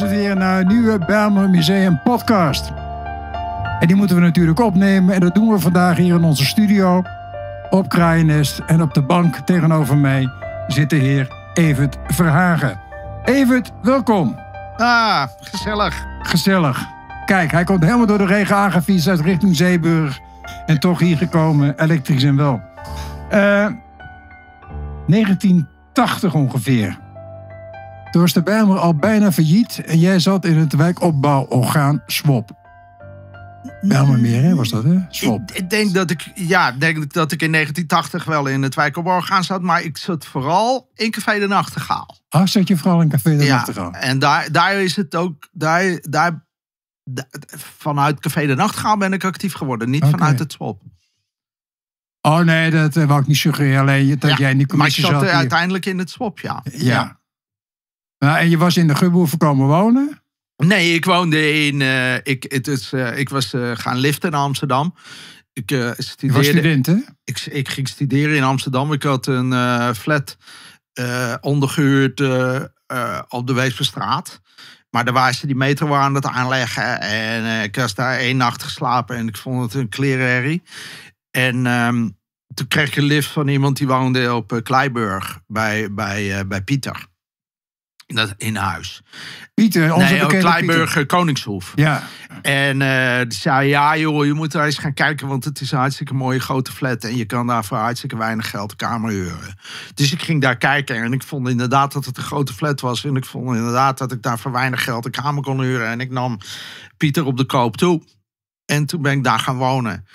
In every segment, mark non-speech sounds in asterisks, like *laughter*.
luistert weer naar een eh, nieuwe Bijlmer Museum podcast. En die moeten we natuurlijk opnemen. En dat doen we vandaag hier in onze studio. Op Kraaienest en op de bank tegenover mij zit de heer Evert Verhagen. Evert, welkom. Ah, gezellig. Gezellig. Kijk, hij komt helemaal door de regen aangevies uit richting Zeeburg. En toch hier gekomen, elektrisch en wel. 1980 eh, ongeveer toen was de Bijlmer al bijna failliet en jij zat in het wijkopbouworgaan SWOP. Bijlmermeer hè, was dat hè? SWOP. Ik, denk dat ik, ja, denk dat ik in 1980 wel in het wijkopbouworgaan zat, maar ik zat vooral in Café de Nachtegaal. Ah, zat je vooral in Café de ja, en daar, daar is het ook, daar, daar, vanuit Café de Nachtegaal ben ik actief geworden, niet vanuit het SWOP. Oh nee, dat eh, wou ik niet suggereren. Alleen dat jij in die commissie maar ik zat. uiteindelijk in het swap, ja. ja. Ja, en je was in de Gubboeven komen wonen? Nee, ik woonde in. Eh, ik, het is, eh, ik was eh, gaan liften in Amsterdam. Ik studeerde. Je was student, hè? Ik, ik ging studeren in Amsterdam. Ik had een flat ondergehuurd op de Weesperstraat. Maar daar waren ze die metro aan het aanleggen. En ik was daar één nacht geslapen en ik vond het een klerenherrie. En ehm, toen kreeg ik een lift van iemand die woonde op Kleiburg bij, bij, bij Pieter. Dat in huis. Pieter, onze nee, oh, bekende Kleinburger, Koningshof. Ja. En eh, zei, ja joh, je moet daar eens gaan kijken, want het is een hartstikke mooie grote flat. En je kan daar voor hartstikke weinig geld de kamer huren. Dus ik ging daar kijken en ik vond inderdaad dat het een grote flat was. En ik vond inderdaad dat ik daar voor weinig geld de kamer kon huren. En ik nam Pieter op de koop toe. En toen ben ik daar gaan wonen.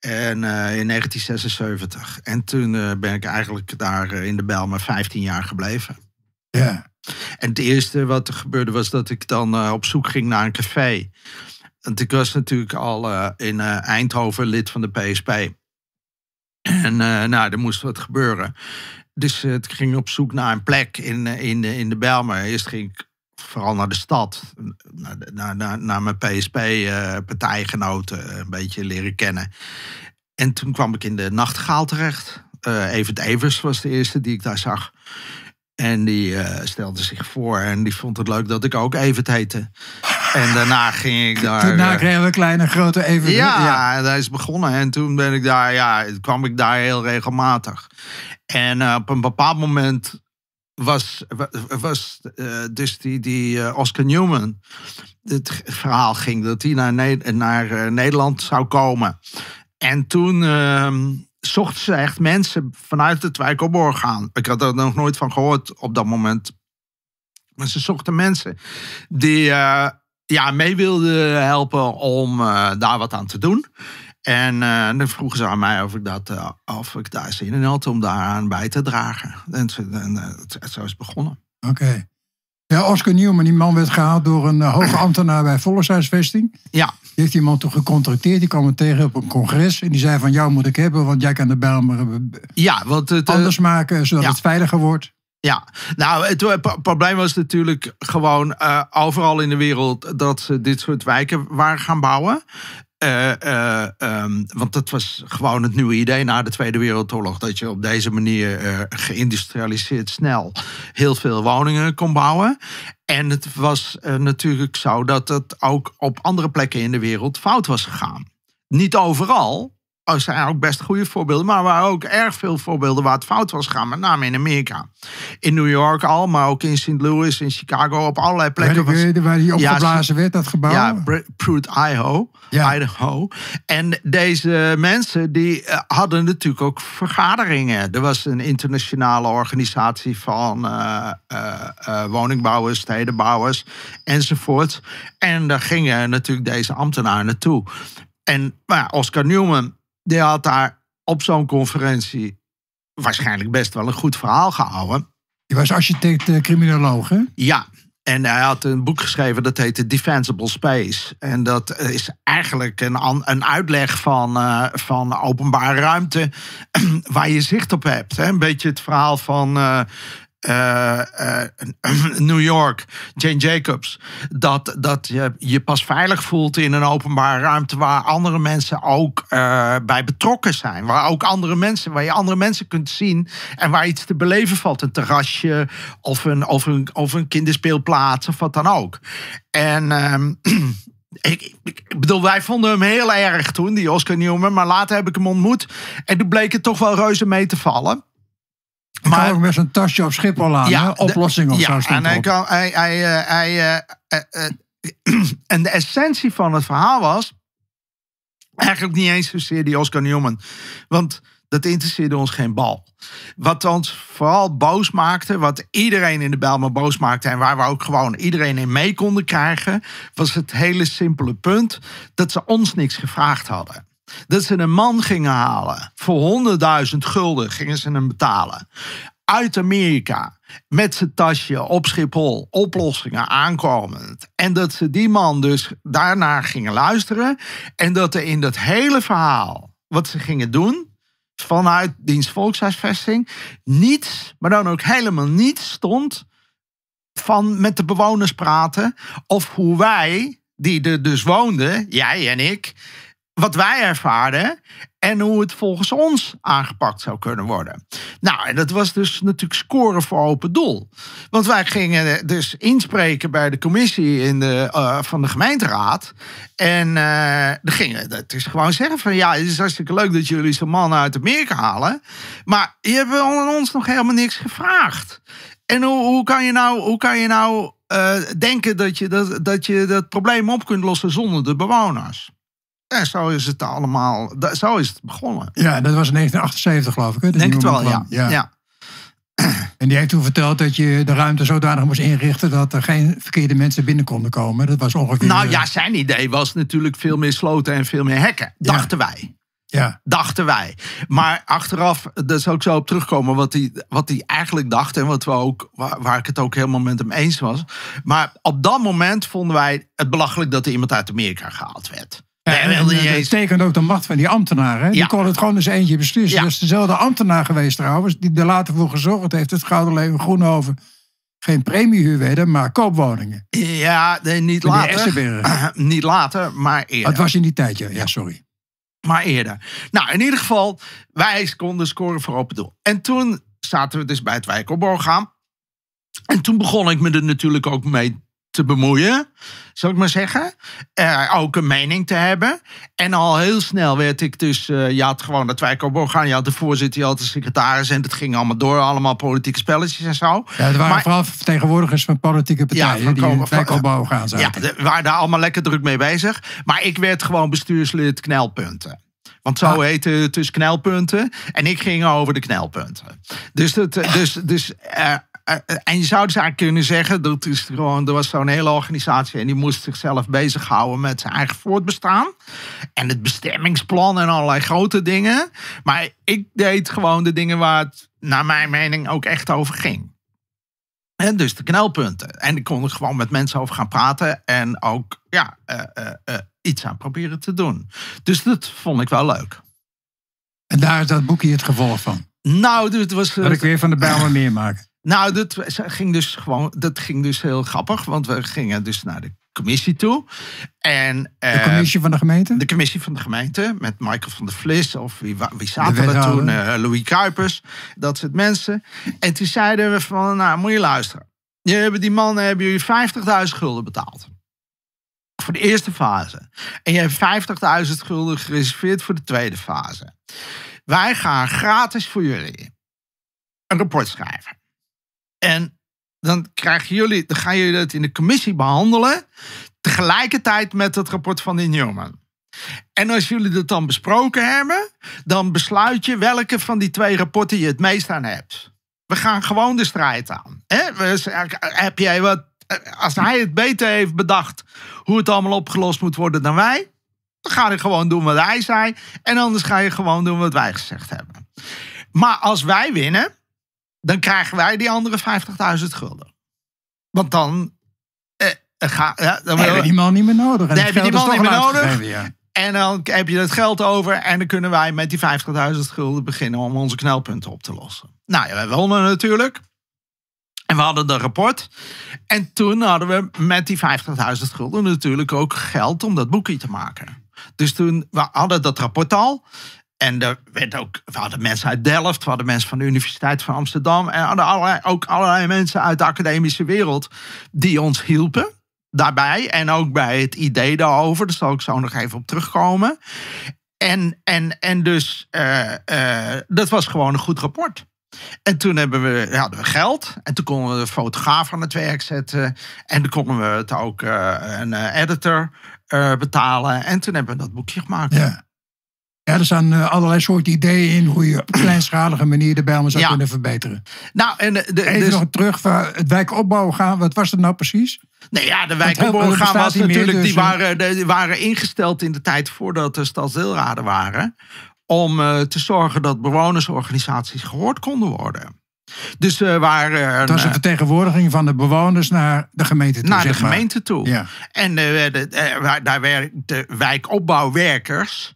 En eh, in 1976. En toen eh, ben ik eigenlijk daar in de Bijl maar 15 jaar gebleven. Ja. En het eerste wat er gebeurde was dat ik dan eh, op zoek ging naar een café. Want ik was natuurlijk al eh, in eh, Eindhoven lid van de PSP. En nou, er moest wat gebeuren. Dus ik ging op zoek naar een plek in, in, in de Bijlmer. Eerst ging ik vooral naar de stad. Naar, naar, naar, naar mijn PSP-partijgenoten een beetje leren kennen. En toen kwam ik in de Nachtgaal terecht. Uh, Evert Evers was de eerste die ik daar zag. En die uh, stelde zich voor en die vond het leuk dat ik ook Evert heette. En daarna ging ik daar. Daarna eh, kregen we kleine, grote Evert. Ja, ja, dat is begonnen. En toen ben ik daar, ja, kwam ik daar heel regelmatig. En eh, op een bepaald moment was, was dus die, die Oscar Newman. Het verhaal ging dat hij naar, naar Nederland zou komen. En toen ehm, zocht ze echt mensen vanuit het Twijkelborg aan. Ik had er nog nooit van gehoord op dat moment. Maar ze zochten mensen die eh, ja, mee wilden helpen om eh, daar wat aan te doen. En eh, dan vroegen ze aan mij of ik, dat, of ik daar zin in had om daaraan bij te dragen. En, en zo is het begonnen. Oké. Ja, Oscar maar die man werd gehaald door een hoge ambtenaar bij Volkshuisvesting. Ja. Die heeft iemand toch gecontracteerd. Die kwam tegen op een congres. En die zei van jou moet ik hebben, want jij kan de Bijlmer eh, ja, want het, eh, anders maken. Zodat het veiliger wordt. Ja, nou, het eh, probleem was natuurlijk gewoon overal in de wereld dat ze dit soort wijken waren gaan bouwen. Eh, eh, ehm, want dat was gewoon het nieuwe idee na de Tweede Wereldoorlog. Dat je op deze manier uh, geïndustrialiseerd snel heel veel woningen kon bouwen. En het was natuurlijk zo dat het ook op andere plekken in de wereld fout was gegaan. Niet overal, Oh, er zijn ook best goede voorbeelden, maar er waren ook erg veel voorbeelden waar het fout was gegaan, met name in Amerika. In New York al, maar ook in St. Louis, in Chicago, op allerlei plekken. Waar, was, waar die opgeblazen ja, werd, dat gebouw? Ja, Idaho, En deze mensen die eh, hadden natuurlijk ook vergaderingen. Er was een internationale organisatie van eh, eh, woningbouwers, stedenbouwers enzovoort. En daar gingen natuurlijk deze ambtenaren naartoe. En maar Oscar Newman die had daar op zo'n conferentie waarschijnlijk best wel een goed verhaal gehouden. Je was architect-criminoloog, eh, hè? Ja, en hij had een boek geschreven dat heette Defensible Space. En dat is eigenlijk een, een uitleg van, eh, van openbare ruimte *clears throat* waar je zicht op hebt. Hè? Een beetje het verhaal van eh, eh, eh, *clears throat* New York, Jane Jacobs. Dat, dat je je pas veilig voelt in een openbare ruimte waar andere mensen ook eh, bij betrokken zijn. Waar ook andere mensen, waar je andere mensen kunt zien en waar iets te beleven valt. Een terrasje of een, of een, of een kinderspeelplaats of wat dan ook. En. Ehm, *clears throat* ik, ik, bedoel, wij vonden hem heel erg toen, die Oscar Newman. Maar later heb ik hem ontmoet. En toen bleek het toch wel reuze mee te vallen maar, kan ook met zijn tasje op Schiphol aan, ja, oplossing of zo. En hij kan, hij, hij, eh, hij, eh, eh, *clears throat* en de essentie van het verhaal was eigenlijk niet eens zozeer die Oscar Newman. Want dat interesseerde ons geen bal. Wat ons vooral boos maakte, wat iedereen in de maar boos maakte en waar we ook gewoon iedereen in mee konden krijgen, was het hele simpele punt dat ze ons niks gevraagd hadden. Dat ze een man gingen halen. Voor 100.000 gulden gingen ze hem betalen. Uit Amerika. Met zijn tasje op Schiphol. Oplossingen aankomend. En dat ze die man dus daarnaar gingen luisteren. En dat er in dat hele verhaal. wat ze gingen doen vanuit dienst volkshuisvesting niets, maar dan ook helemaal niets stond van met de bewoners praten of hoe wij die er dus woonden, jij en ik, wat wij ervaren en hoe het volgens ons aangepakt zou kunnen worden. Nou, en dat was dus natuurlijk scoren voor open doel. Want wij gingen dus inspreken bij de commissie in de, eh, van de gemeenteraad. En uh, gingen het is gewoon zeggen van ja, het is hartstikke leuk dat jullie zo'n man uit Amerika halen. Maar je hebt aan ons nog helemaal niks gevraagd. En hoe, hoe kan je nou, hoe kan je nou eh, denken dat je dat, dat je dat probleem op kunt lossen zonder de bewoners? Ja, zo is het allemaal, zo is het begonnen. Ja, dat was in 1978 geloof ik. Hè, Denk het wel, ja. ja. *clears throat* En die heeft toen verteld dat je de ruimte zodanig moest inrichten dat er geen verkeerde mensen binnen konden komen. Dat was ongeveer. Nou eh, ja, zijn idee was natuurlijk veel meer sloten en veel meer hekken. Dachten wij. Ja. Dachten wij. Maar achteraf, daar zou ik zo op terugkomen, wat hij, wat eigenlijk dacht en wat we ook, waar, waar, ik het ook helemaal met hem eens was. Maar op dat moment vonden wij het belachelijk dat er iemand uit Amerika gehaald werd. Het eh, tekent ook de macht van die ambtenaren. Die ja. kon het gewoon eens eentje beslissen. Ja. Dat is dezelfde ambtenaar geweest trouwens, die er later voor gezorgd heeft dat Gouden Leeuw Groenhoven geen werden, maar koopwoningen. Ja, niet later. *clears throat* niet later, maar eerder. Het was in die tijd, ja, sorry. Maar eerder. Nou, in ieder geval, wij konden scoren voor open doel. En toen zaten we dus bij het Wijkelborgaan. En toen begon ik me er natuurlijk ook mee te bemoeien, zal ik maar zeggen. Uh, ook een mening te hebben. En al heel snel werd ik dus, eh, je had gewoon dat gaan, je had de voorzitter, je had de secretaris en het ging allemaal door, allemaal politieke spelletjes en zo. Ja, het waren maar, vooral vertegenwoordigers van politieke partijen ja, van die komen, van, gaan zijn. Ja, we waren daar allemaal lekker druk mee bezig. Maar ik werd gewoon bestuurslid knelpunten. Want zo ah. heette het dus knelpunten. En ik ging over de knelpunten. Dus, dat, dus, dus uh, eh, eh, en je zou dus eigenlijk kunnen zeggen, dat is gewoon, er was zo'n hele organisatie en die moest zichzelf bezighouden met zijn eigen voortbestaan. En het bestemmingsplan en allerlei grote dingen. Maar ik deed gewoon de dingen waar het naar mijn mening ook echt over ging. En dus de knelpunten. En ik kon er gewoon met mensen over gaan praten en ook ja, eh, iets aan proberen te doen. Dus dat vond ik wel leuk. En daar is dat boekje het gevolg van. Nou, dus het was. Dat ik weer van de Bijlmer meer maken. Nou, dat ging, dus gewoon, dat ging dus heel grappig. Want we gingen dus naar de commissie toe. En, de eh, commissie van de gemeente? De commissie van de gemeente. Met Michael van der Vlis. Of wie, wie zaten daar toen? Eh, Louis Kuipers. Dat soort mensen. En toen zeiden we van, nou moet je luisteren. Je hebben die mannen hebben jullie 50.000 gulden betaald. Voor de eerste fase. En je hebt 50.000 gulden gereserveerd voor de tweede fase. Wij gaan gratis voor jullie een rapport schrijven. En dan krijgen jullie, dan gaan jullie het in de commissie behandelen. Tegelijkertijd met het rapport van de Newman. En als jullie dat dan besproken hebben, dan besluit je welke van die twee rapporten je het meest aan hebt. We gaan gewoon de strijd aan. heb jij wat, als hij het beter heeft bedacht hoe het allemaal opgelost moet worden dan wij, dan ga je gewoon doen wat hij zei. En anders ga je gewoon doen wat wij gezegd hebben. Maar als wij winnen, dan krijgen wij die andere 50.000 gulden. Want dan. Eh, eh ga, ja, dan we die man niet meer nodig. En dan heb je die man niet meer nodig. Ja. En dan heb je dat geld over. En dan kunnen wij met die 50.000 gulden beginnen om onze knelpunten op te lossen. Nou ja, we wonnen natuurlijk. En we hadden dat rapport. En toen hadden we met die 50.000 gulden natuurlijk ook geld om dat boekje te maken. Dus toen, we hadden dat rapport al. En er werd ook, we hadden mensen uit Delft, we hadden mensen van de Universiteit van Amsterdam en ook allerlei mensen uit de academische wereld die ons hielpen daarbij. En ook bij het idee daarover, daar zal ik zo nog even op terugkomen. En, en, en dus, eh, eh, dat was gewoon een goed rapport. En toen hebben we, hadden we geld. En toen konden we de fotograaf aan het werk zetten. En toen konden we het ook eh, een editor betalen. En toen hebben we dat boekje gemaakt. Ja, er staan eh, allerlei soort ideeën in hoe je op kleinschalige manier de Bijlmer zou kunnen verbeteren. Nou, en de, de Even dus... nog terug, het wijkopbouw gaan, wat was dat nou precies? Nee, ja, de wijkopbouwgaan was natuurlijk, dus, die, eh. waren, waren ingesteld in de tijd voordat de stadsdeelraden waren. Om eh, te zorgen dat bewonersorganisaties gehoord konden worden. Dus uh, waar. Uh, het was een vertegenwoordiging van de bewoners naar de gemeente toe. Naar de gemeente toe. Ja. En daar werkten wijkopbouwwerkers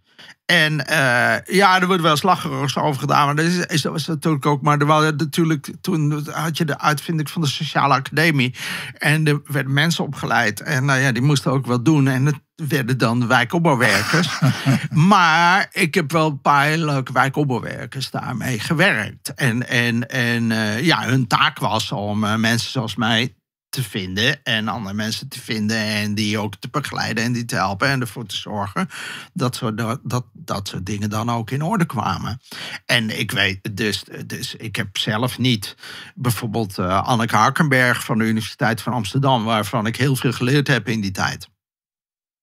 en eh, ja, er wordt wel slaggerigs over gedaan. Maar dat, is, is, dat was natuurlijk ook. Maar er was natuurlijk, toen had je de uitvinding van de Sociale Academie. En er werden mensen opgeleid. En nou ja, die moesten ook wat doen. En het werden dan wijkopbouwwerkers. *laughs* maar ik heb wel een paar wijkopbouwwerkers daarmee gewerkt. En, en, en eh, ja, hun taak was om eh, mensen zoals mij te vinden en andere mensen te vinden en die ook te begeleiden en die te helpen en ervoor te zorgen dat zo, dat, dat, dat soort dingen dan ook in orde kwamen. En ik weet, dus, dus ik heb zelf niet bijvoorbeeld eh, Anneke Harkenberg van de Universiteit van Amsterdam, waarvan ik heel veel geleerd heb in die tijd.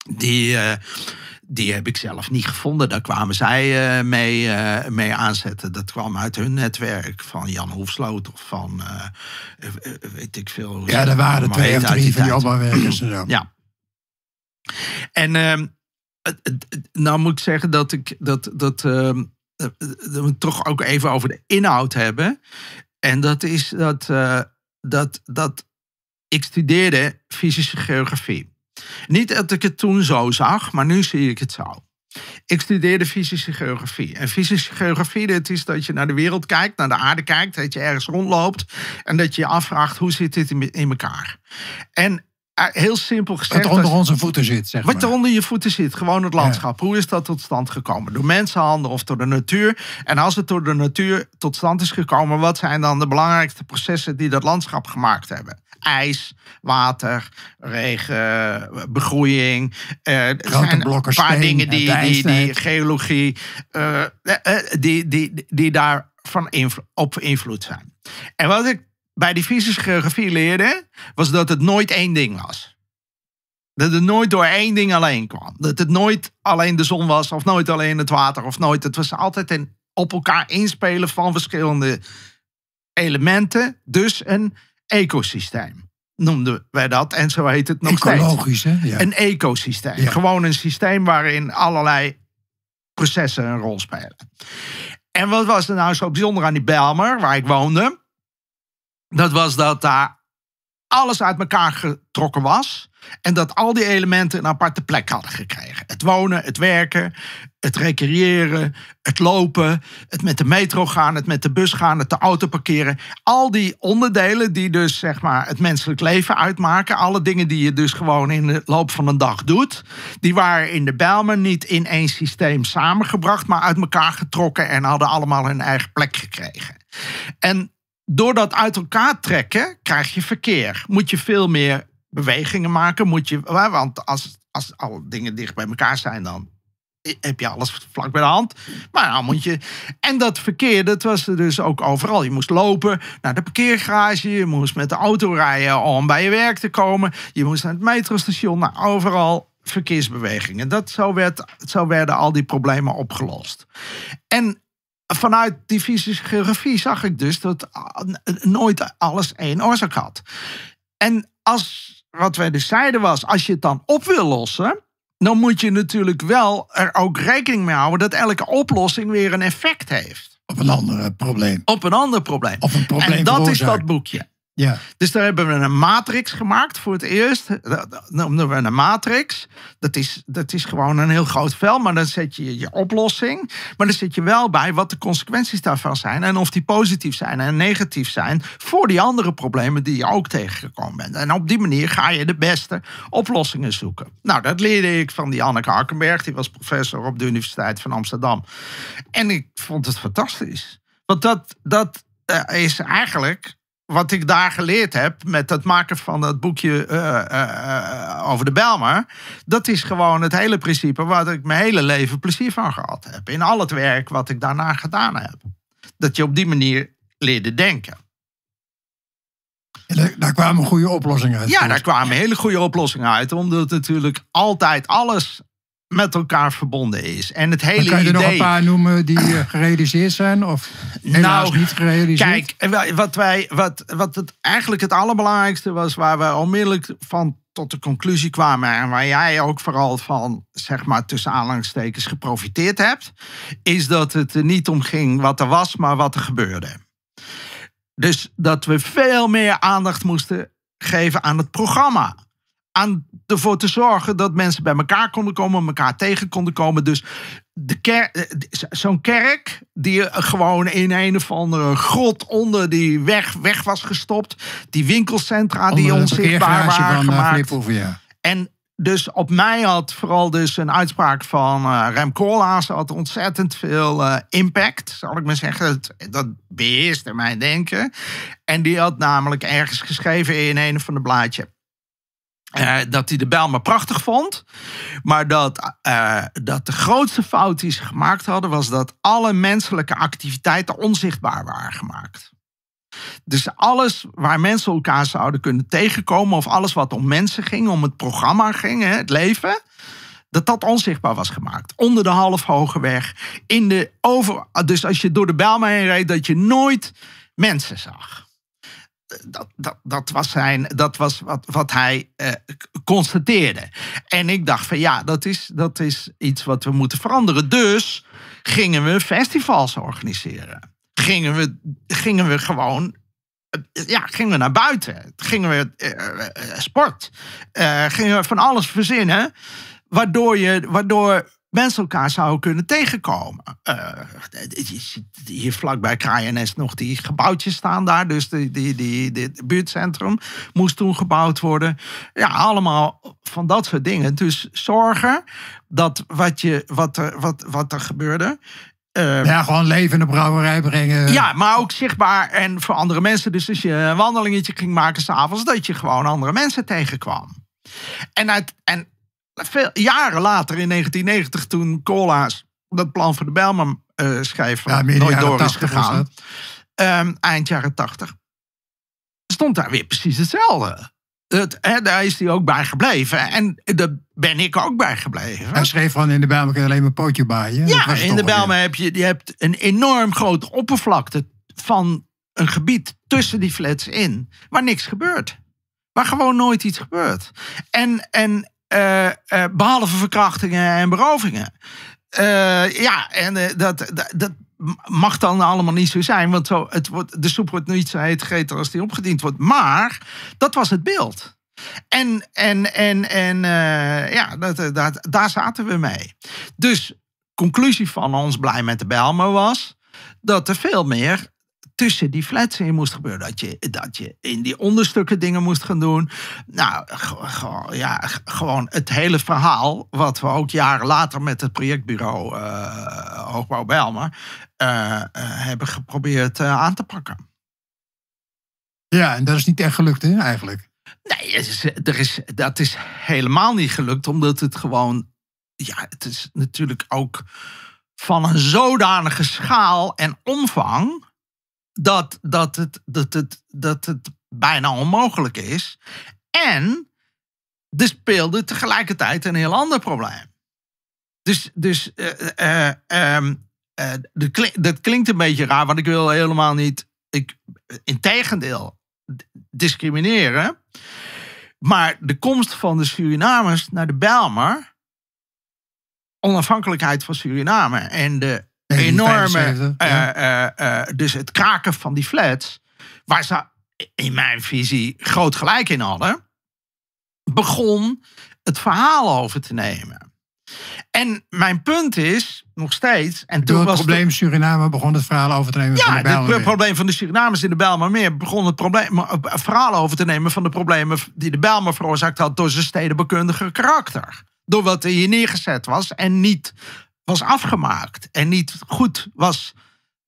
Die. Eh, die heb ik zelf niet gevonden. Daar kwamen zij eh, mee, eh, mee aanzetten. Dat kwam uit hun netwerk van Jan Hoefsloot of van eh, weet ik veel. Ja, er waren twee of drie van die zo. Ja. En ehm, nou moet ik zeggen dat ik dat, dat, ehm, we toch ook even over de inhoud hebben. En dat is dat, dat, dat ik studeerde fysische geografie. Niet dat ik het toen zo zag, maar nu zie ik het zo. Ik studeerde fysische geografie. En fysische geografie, dat is dat je naar de wereld kijkt, naar de aarde kijkt, dat je ergens rondloopt en dat je je afvraagt hoe zit dit in elkaar. En eh, heel simpel gezegd. Wat onder onze voeten zit, zeg maar. Wat er onder je voeten zit, gewoon het landschap. Hoe is dat tot stand gekomen? Door mensenhanden of door de natuur? En als het door de natuur tot stand is gekomen, wat zijn dan de belangrijkste processen die dat landschap gemaakt hebben? ijs, water, regen, begroeiing. Eh, zijn een paar dingen die, die, die geologie, eh, eh, die, die, die daar van op invloed zijn. En wat ik bij die fysische geografie leerde, was dat het nooit één ding was. Dat het nooit door één ding alleen kwam. Dat het nooit alleen de zon was, of nooit alleen het water, of nooit. Het was altijd een op elkaar inspelen van verschillende elementen. Dus een ecosysteem noemden wij dat. En zo heet het nog Ecologisch, Hè? Ja. Een ecosysteem. Gewoon een systeem waarin allerlei processen een rol spelen. En wat was er nou zo bijzonder aan die Belmer, waar ik woonde? Dat was dat daar alles uit elkaar getrokken was. En dat al die elementen een aparte plek hadden gekregen. Het wonen, het werken, het recreëren, het lopen, het met de metro gaan, het met de bus gaan, het de auto parkeren. Al die onderdelen die dus zeg maar het menselijk leven uitmaken. Alle dingen die je dus gewoon in de loop van een dag doet. Die waren in de belmen niet in één systeem samengebracht, maar uit elkaar getrokken en hadden allemaal hun eigen plek gekregen. En door dat uit elkaar trekken krijg je verkeer. Moet je veel meer bewegingen maken moet je. Want als, als alle dingen dicht bij elkaar zijn, dan heb je alles vlak bij de hand. Maar dan moet je. En dat verkeer, dat was er dus ook overal. Je moest lopen naar de parkeergarage. Je moest met de auto rijden om bij je werk te komen. Je moest naar het metrostation. Nou, overal verkeersbewegingen. Dat, zo, werd, zo werden al die problemen opgelost. En vanuit die fysische geografie zag ik dus dat eh, nooit alles één oorzaak had. En als wat wij dus zeiden was, als je het dan op wil lossen, dan moet je natuurlijk wel er ook rekening mee houden dat elke oplossing weer een effect heeft. Op een ander eh, probleem. Op een ander probleem. een probleem en dat is dat boekje. Ja. Dus daar hebben we een matrix gemaakt voor het eerst. Dat noemen we een matrix. Dat is, dat is gewoon een heel groot vel, maar dan zet je je oplossing. Maar dan zit je wel bij wat de consequenties daarvan zijn. En of die positief zijn en negatief zijn voor die andere problemen die je ook tegengekomen bent. En op die manier ga je de beste oplossingen zoeken. Nou, dat leerde ik van die Anneke Harkenberg. Die was professor op de Universiteit van Amsterdam. En ik vond het fantastisch. Want dat, dat, eh, is eigenlijk wat ik daar geleerd heb met het maken van dat boekje eh, eh, eh, over de Belmar, dat is gewoon het hele principe waar ik mijn hele leven plezier van gehad heb. In al het werk wat ik daarna gedaan heb. Dat je op die manier leerde denken. daar kwamen goede oplossingen uit. Ja, daar kwamen hele goede oplossingen uit. Omdat natuurlijk altijd alles met elkaar verbonden is. En het hele kan je er nog een paar noemen die eh, gerealiseerd zijn? Of helaas nou, niet gerealiseerd? Kijk, wat, wij, wat, wat het, eigenlijk het allerbelangrijkste was... waar we onmiddellijk van tot de conclusie kwamen... en waar jij ook vooral van, zeg maar, tussen aanhalingstekens geprofiteerd hebt... is dat het er niet om ging wat er was, maar wat er gebeurde. Dus dat we veel meer aandacht moesten geven aan het programma aan ervoor te zorgen dat mensen bij elkaar konden komen, elkaar tegen konden komen. Dus ker eh, zo'n kerk die gewoon in een of andere grot onder die weg, weg was gestopt. Die winkelcentra onder die onzichtbaar waren eh, gemaakt. ja. En dus op mij had vooral dus een uitspraak van uh, Rem Koolhaas had ontzettend veel impact, zal ik maar zeggen. Dat, dat beheerste mijn denken. En die had namelijk ergens geschreven in een van de blaadjes. Eh, dat hij de bijl prachtig vond. Maar dat, eh, dat de grootste fout die ze gemaakt hadden, was dat alle menselijke activiteiten onzichtbaar waren gemaakt. Dus alles waar mensen elkaar zouden kunnen tegenkomen, of alles wat om mensen ging, om het programma ging, het leven, dat dat onzichtbaar was gemaakt. Onder de halfhoge weg, in de over. Dus als je door de Belma heen reed, dat je nooit mensen zag dat, dat, dat, was, zijn, dat was wat, wat hij eh, constateerde. En ik dacht van ja, dat is, dat is iets wat we moeten veranderen. Dus gingen we festivals organiseren. Gingen we, gingen we gewoon eh, ja, gingen we naar buiten. Gingen we eh, sport. gingen we van alles verzinnen. Waardoor, je, waardoor mensen elkaar zouden kunnen tegenkomen. Uh, eh, je ziet hier vlakbij KNS nog die gebouwtjes staan daar. Dus die, die, die, dit buurtcentrum moest toen gebouwd worden. Ja, allemaal van dat soort dingen. Dus zorgen dat wat, je, wat, er, wat, wat er gebeurde, eh, ja, gewoon leven in de brouwerij brengen. Ja, maar ook zichtbaar en voor andere mensen. Dus als je een wandelingetje ging maken s'avonds, dat je gewoon andere mensen tegenkwam. En, uit, en veel, jaren later, in 1990, toen Cola's dat plan voor de Bijlman uh, eh, schijf nooit door is gegaan. Ehm, eind jaren 80. Stond daar weer precies hetzelfde. Het, daar is hij ook bij gebleven. En daar ben ik ook bij gebleven. Hij schreef van in de Bijlmer je alleen maar pootje baaien. Ja, in de Bijlmer heb je, je hebt een enorm grote oppervlakte van een gebied tussen die flats in. Waar niks gebeurt. Waar gewoon nooit iets gebeurt. En, en eh, eh, behalve verkrachtingen en berovingen. Eh, ja, en dat, dat, dat, mag dan allemaal niet zo zijn. Want zo, het wordt, de soep wordt niet zo heet gegeten als die opgediend wordt. Maar dat was het beeld. En, en, en, en ja, dat, dat, daar zaten we mee. Dus conclusie van ons blij met de belmen was... dat er veel meer tussen die flats in moest gebeuren. Dat je, dat je in die onderstukken dingen moest gaan doen. Nou, gewoon, ja, gewoon het hele verhaal. Wat we ook jaren later met het projectbureau uh, Hoogbouw eh, eh, hebben geprobeerd aan te pakken. Ja, en dat is niet echt gelukt, hè, eigenlijk? Nee, is, er is, dat is helemaal niet gelukt, omdat het gewoon. Ja, het is natuurlijk ook van een zodanige schaal en omvang dat, dat, het, dat, het, dat het bijna onmogelijk is. En er speelde tegelijkertijd een heel ander probleem. Dus, dus eh, eh, ehm, eh, dat, klinkt, een beetje raar, want ik wil helemaal niet. Ik, tegendeel discrimineren. Maar de komst van de Surinamers naar de Bijlmer. Onafhankelijkheid van Suriname en de enorme. Eh, eh, eh, dus het kraken van die flats, waar ze in mijn visie groot gelijk in hadden, begon het verhaal over te nemen. En mijn punt is nog steeds. En toen het probleem Suriname begon het verhaal over te nemen. Ja, van de het probleem van de Surinamers in de meer begon het, probleem, verhaal over te nemen van de problemen die de Bijlmer veroorzaakt had door zijn stedenbekundige karakter. Door wat er hier neergezet was en niet was afgemaakt. En niet goed was,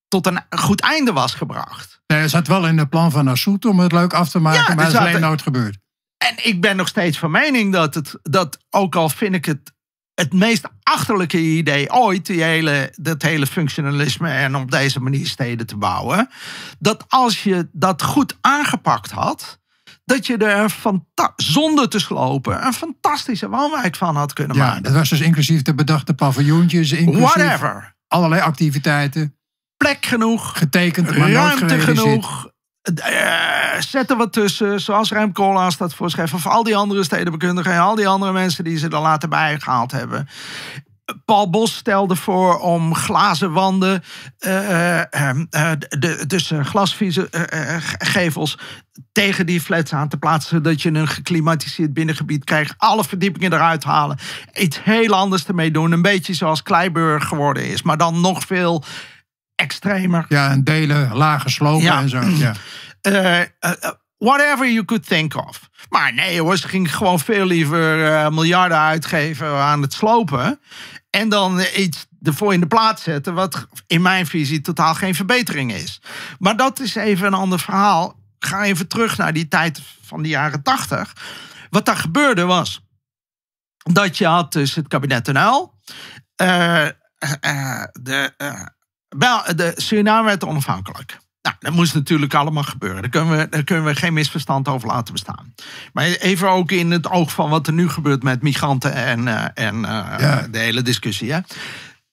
tot een goed einde was gebracht. Nee, zat wel in het plan van Assoet om het leuk af te maken, ja, maar het is alleen nooit gebeurd. En ik ben nog steeds van mening dat het, dat ook al vind ik het het meest achterlijke idee ooit, die hele, dat hele functionalisme en op deze manier steden te bouwen, dat als je dat goed aangepakt had, dat je er zonder te slopen een fantastische woonwijk van had kunnen maken. Ja, dat was dus inclusief de bedachte paviljoentjes, inclusief Whatever. allerlei activiteiten. Plek genoeg. Getekend, maar ruimte genoeg. zetten eh, zet wat tussen, zoals Rem Koolhaas dat voorschrijft. Of al die andere stedenbekundigen en al die andere mensen die ze er later bij gehaald hebben. Paul Bos stelde voor om glazen wanden dus uh, de, tegen die flats aan te plaatsen. Dat je een geklimatiseerd binnengebied krijgt. Alle verdiepingen eruit halen. Iets heel anders ermee doen. Een beetje zoals Kleiburg geworden is. Maar dan nog veel extremer. Ja, en delen, lage slopen en zo. Ja. *clears throat* Eh, eh, eh, Whatever you could think of. Maar nee hoor, ze ging gewoon veel liever eh, miljarden uitgeven aan het slopen. En dan iets ervoor in de plaats zetten, wat in mijn visie totaal geen verbetering is. Maar dat is even een ander verhaal. Ga even terug naar die tijd van de jaren tachtig. Wat daar gebeurde was dat je had dus het kabinet NL. Uh, uh, de, uh, de Suriname werd onafhankelijk. Nou, dat moest natuurlijk allemaal gebeuren. Daar kunnen, we, daar kunnen we geen misverstand over laten bestaan. Maar even ook in het oog van wat er nu gebeurt met migranten en, eh, en eh, de hele discussie. Hè?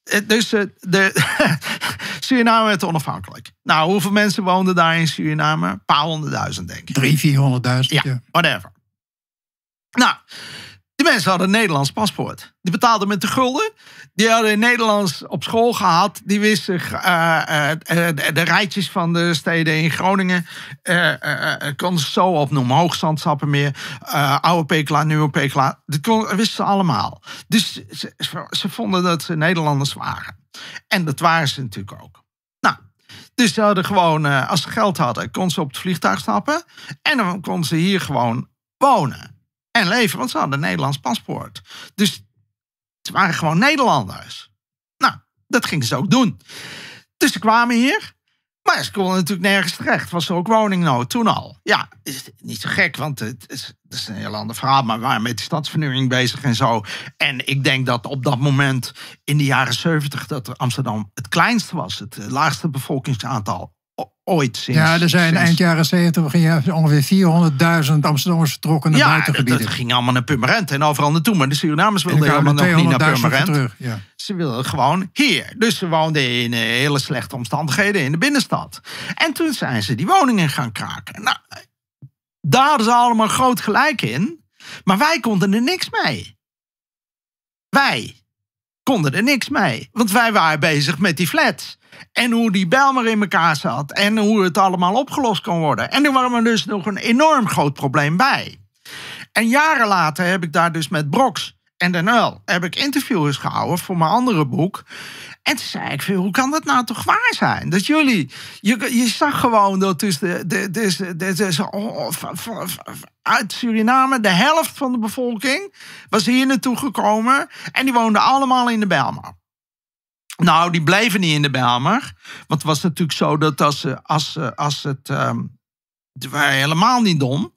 Eh, dus de, *laughs* Suriname werd onafhankelijk. Nou, hoeveel mensen woonden daar in Suriname? Een paar honderdduizend, denk ik. Drie, 400.000. whatever. Nou, die mensen hadden een Nederlands paspoort. Die betaalden met de gulden. Die hadden Nederlands op school gehad. Die wisten uh, de, rijtjes van de steden in Groningen. Uh, konden ze zo opnoemen. Hoogstandsappen meer. oude Pekla, nieuwe Pekla. Dat, wisten ze allemaal. Dus ze, vonden dat ze Nederlanders waren. En dat waren ze natuurlijk ook. Nou, dus ze hadden gewoon, als ze geld hadden, kon ze op het vliegtuig stappen. En dan kon ze hier gewoon wonen en leven, want ze hadden een Nederlands paspoort. Dus ze waren gewoon Nederlanders. Nou, dat gingen ze ook doen. Dus ze kwamen hier. Maar ze konden natuurlijk nergens terecht. Was er ook woningnood toen al? Ja, is niet zo gek, want het is, het is een heel ander verhaal. Maar we waren met de stadsvernieuwing bezig en zo. En ik denk dat op dat moment in de jaren zeventig... dat Amsterdam het kleinste was. Het eh, laagste bevolkingsaantal ooit sinds. Ja, er zijn eind jaren 70 ongeveer 400.000 Amsterdammers vertrokken naar ja, buitengebieden. Ja, dat ging allemaal naar Purmerend en overal naartoe. Maar de Surinamers wilden helemaal nog niet naar Purmerend. Terug, ja. Ze wilden gewoon hier. Dus ze woonden in eh, hele slechte omstandigheden in de binnenstad. En toen zijn ze die woningen gaan kraken. Nou, daar hadden ze allemaal groot gelijk in. Maar wij konden er niks mee. Wij konden er niks mee. Want wij waren bezig met die flats. En hoe die maar in elkaar zat. En hoe het allemaal opgelost kon worden. En er kwam er dus nog een enorm groot probleem bij. En jaren later heb ik daar dus met Brox en Den Uil... heb ik interviews gehouden voor mijn andere boek. En toen zei ik, veel, hoe kan dat nou toch waar zijn? Dat jullie, je, zag gewoon dat dus de, de, dus de, oh, oh, uit Suriname, de helft van de bevolking was hier naartoe gekomen. En die woonden allemaal in de Bijlmer. Nou, die bleven niet in de Bijlmer. Want het was natuurlijk zo dat als, eh, als, eh, als het... Um, waren helemaal niet dom.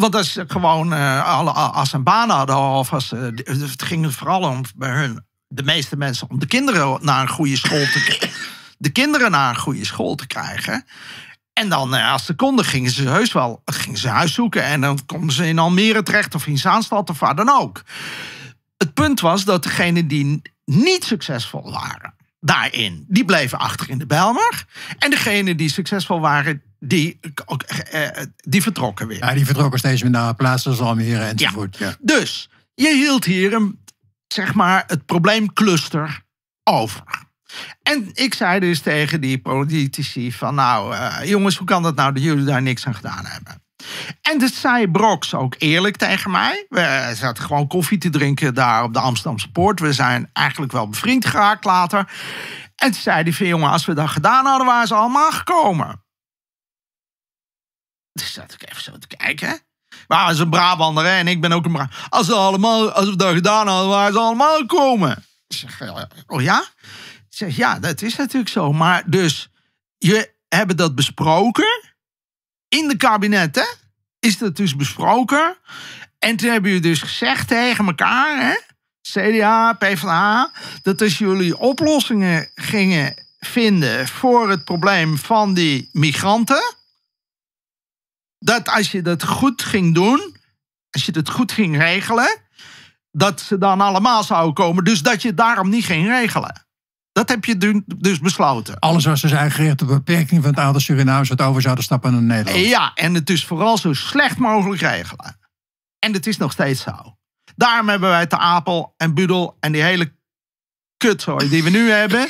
Want als ze gewoon eh, alle, als ze een baan hadden, of als, het ging vooral om bij hun, de meeste mensen, om de kinderen naar een goede school te *laughs* De kinderen naar een goede school te krijgen. En dan, als ze konden, gingen ze heus wel gingen ze huis zoeken. En dan konden ze in Almere terecht of in Zaanstad of waar dan ook. Het punt was dat degene die niet succesvol waren daarin, die bleven achter in de Bijlmer. En degene die succesvol waren, die, eh, eh, die vertrokken weer. Ja, die vertrokken steeds meer naar plaatsen zoals Almere enzovoort. ja. Dus je hield hier een, zeg maar, het probleemcluster over. En ik zei dus tegen die politici van, nou eh, jongens, hoe kan dat nou dat jullie daar niks aan gedaan hebben? En dat zei Brox ook eerlijk tegen mij. We zaten gewoon koffie te drinken daar op de Amsterdamse Poort. We zijn eigenlijk wel bevriend geraakt later. En toen zei die van jongen, als we dat gedaan hadden, waren ze allemaal gekomen. Dus zat ik even zo te kijken. Waar is een Brabander en ik ben ook een Brabander. Als, allemaal, als we dat gedaan hadden, waren ze allemaal gekomen. Ik zeg, oh ja? Ik zeg, ja, dat is natuurlijk zo. Maar dus, je hebben dat besproken in de kabinetten is dat dus besproken. En toen hebben jullie dus gezegd tegen elkaar, hè, CDA, PvdA, dat als jullie oplossingen gingen vinden voor het probleem van die migranten, dat als je dat goed ging doen, als je dat goed ging regelen, dat ze dan allemaal zouden komen. Dus dat je het daarom niet ging regelen. Dat heb je dus besloten. Alles was dus eigenlijk gericht de beperking van het aantal Surinamers dat over zouden stappen naar Nederland. Ja, en het is vooral zo slecht mogelijk regelen. En het is nog steeds zo. Daarom hebben wij te Apel en Budel en die hele kutzooi die we nu hebben.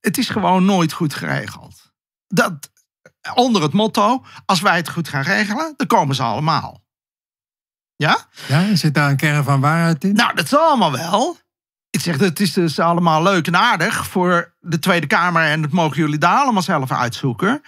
Het is gewoon nooit goed geregeld. Dat, onder het motto, als wij het goed gaan regelen, dan komen ze allemaal. Ja? Ja, zit daar een kern van waarheid in? Nou, dat is allemaal wel. Ik zeg, het is dus allemaal leuk en aardig voor de Tweede Kamer en dat mogen jullie daar allemaal zelf uitzoeken.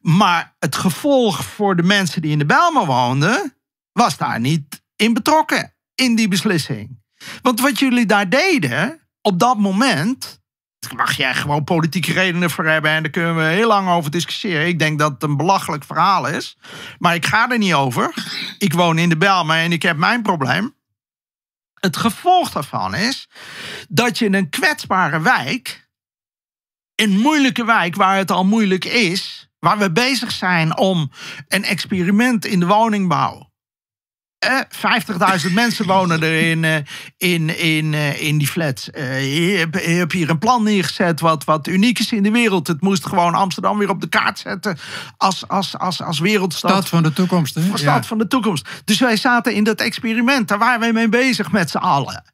Maar het gevolg voor de mensen die in de Bijlmer woonden, was daar niet in betrokken in die beslissing. Want wat jullie daar deden op dat moment, daar mag jij gewoon politieke redenen voor hebben en daar kunnen we heel lang over discussiëren. Ik denk dat het een belachelijk verhaal is, maar ik ga er niet over. Ik woon in de Bijlmer en ik heb mijn probleem. Het gevolg daarvan is dat je in een kwetsbare wijk, een moeilijke wijk waar het al moeilijk is, waar we bezig zijn om een experiment in de woningbouw 50.000 eh, mensen wonen erin eh, in, in, in, eh, in die flats. Je hebt hier een plan neergezet wat, wat uniek is in de wereld. Het moest gewoon Amsterdam weer op de kaart zetten als, als, als, als wereldstad. van de toekomst. Hè? van de toekomst. Dus wij zaten in dat experiment. Daar waren wij mee bezig met z'n allen.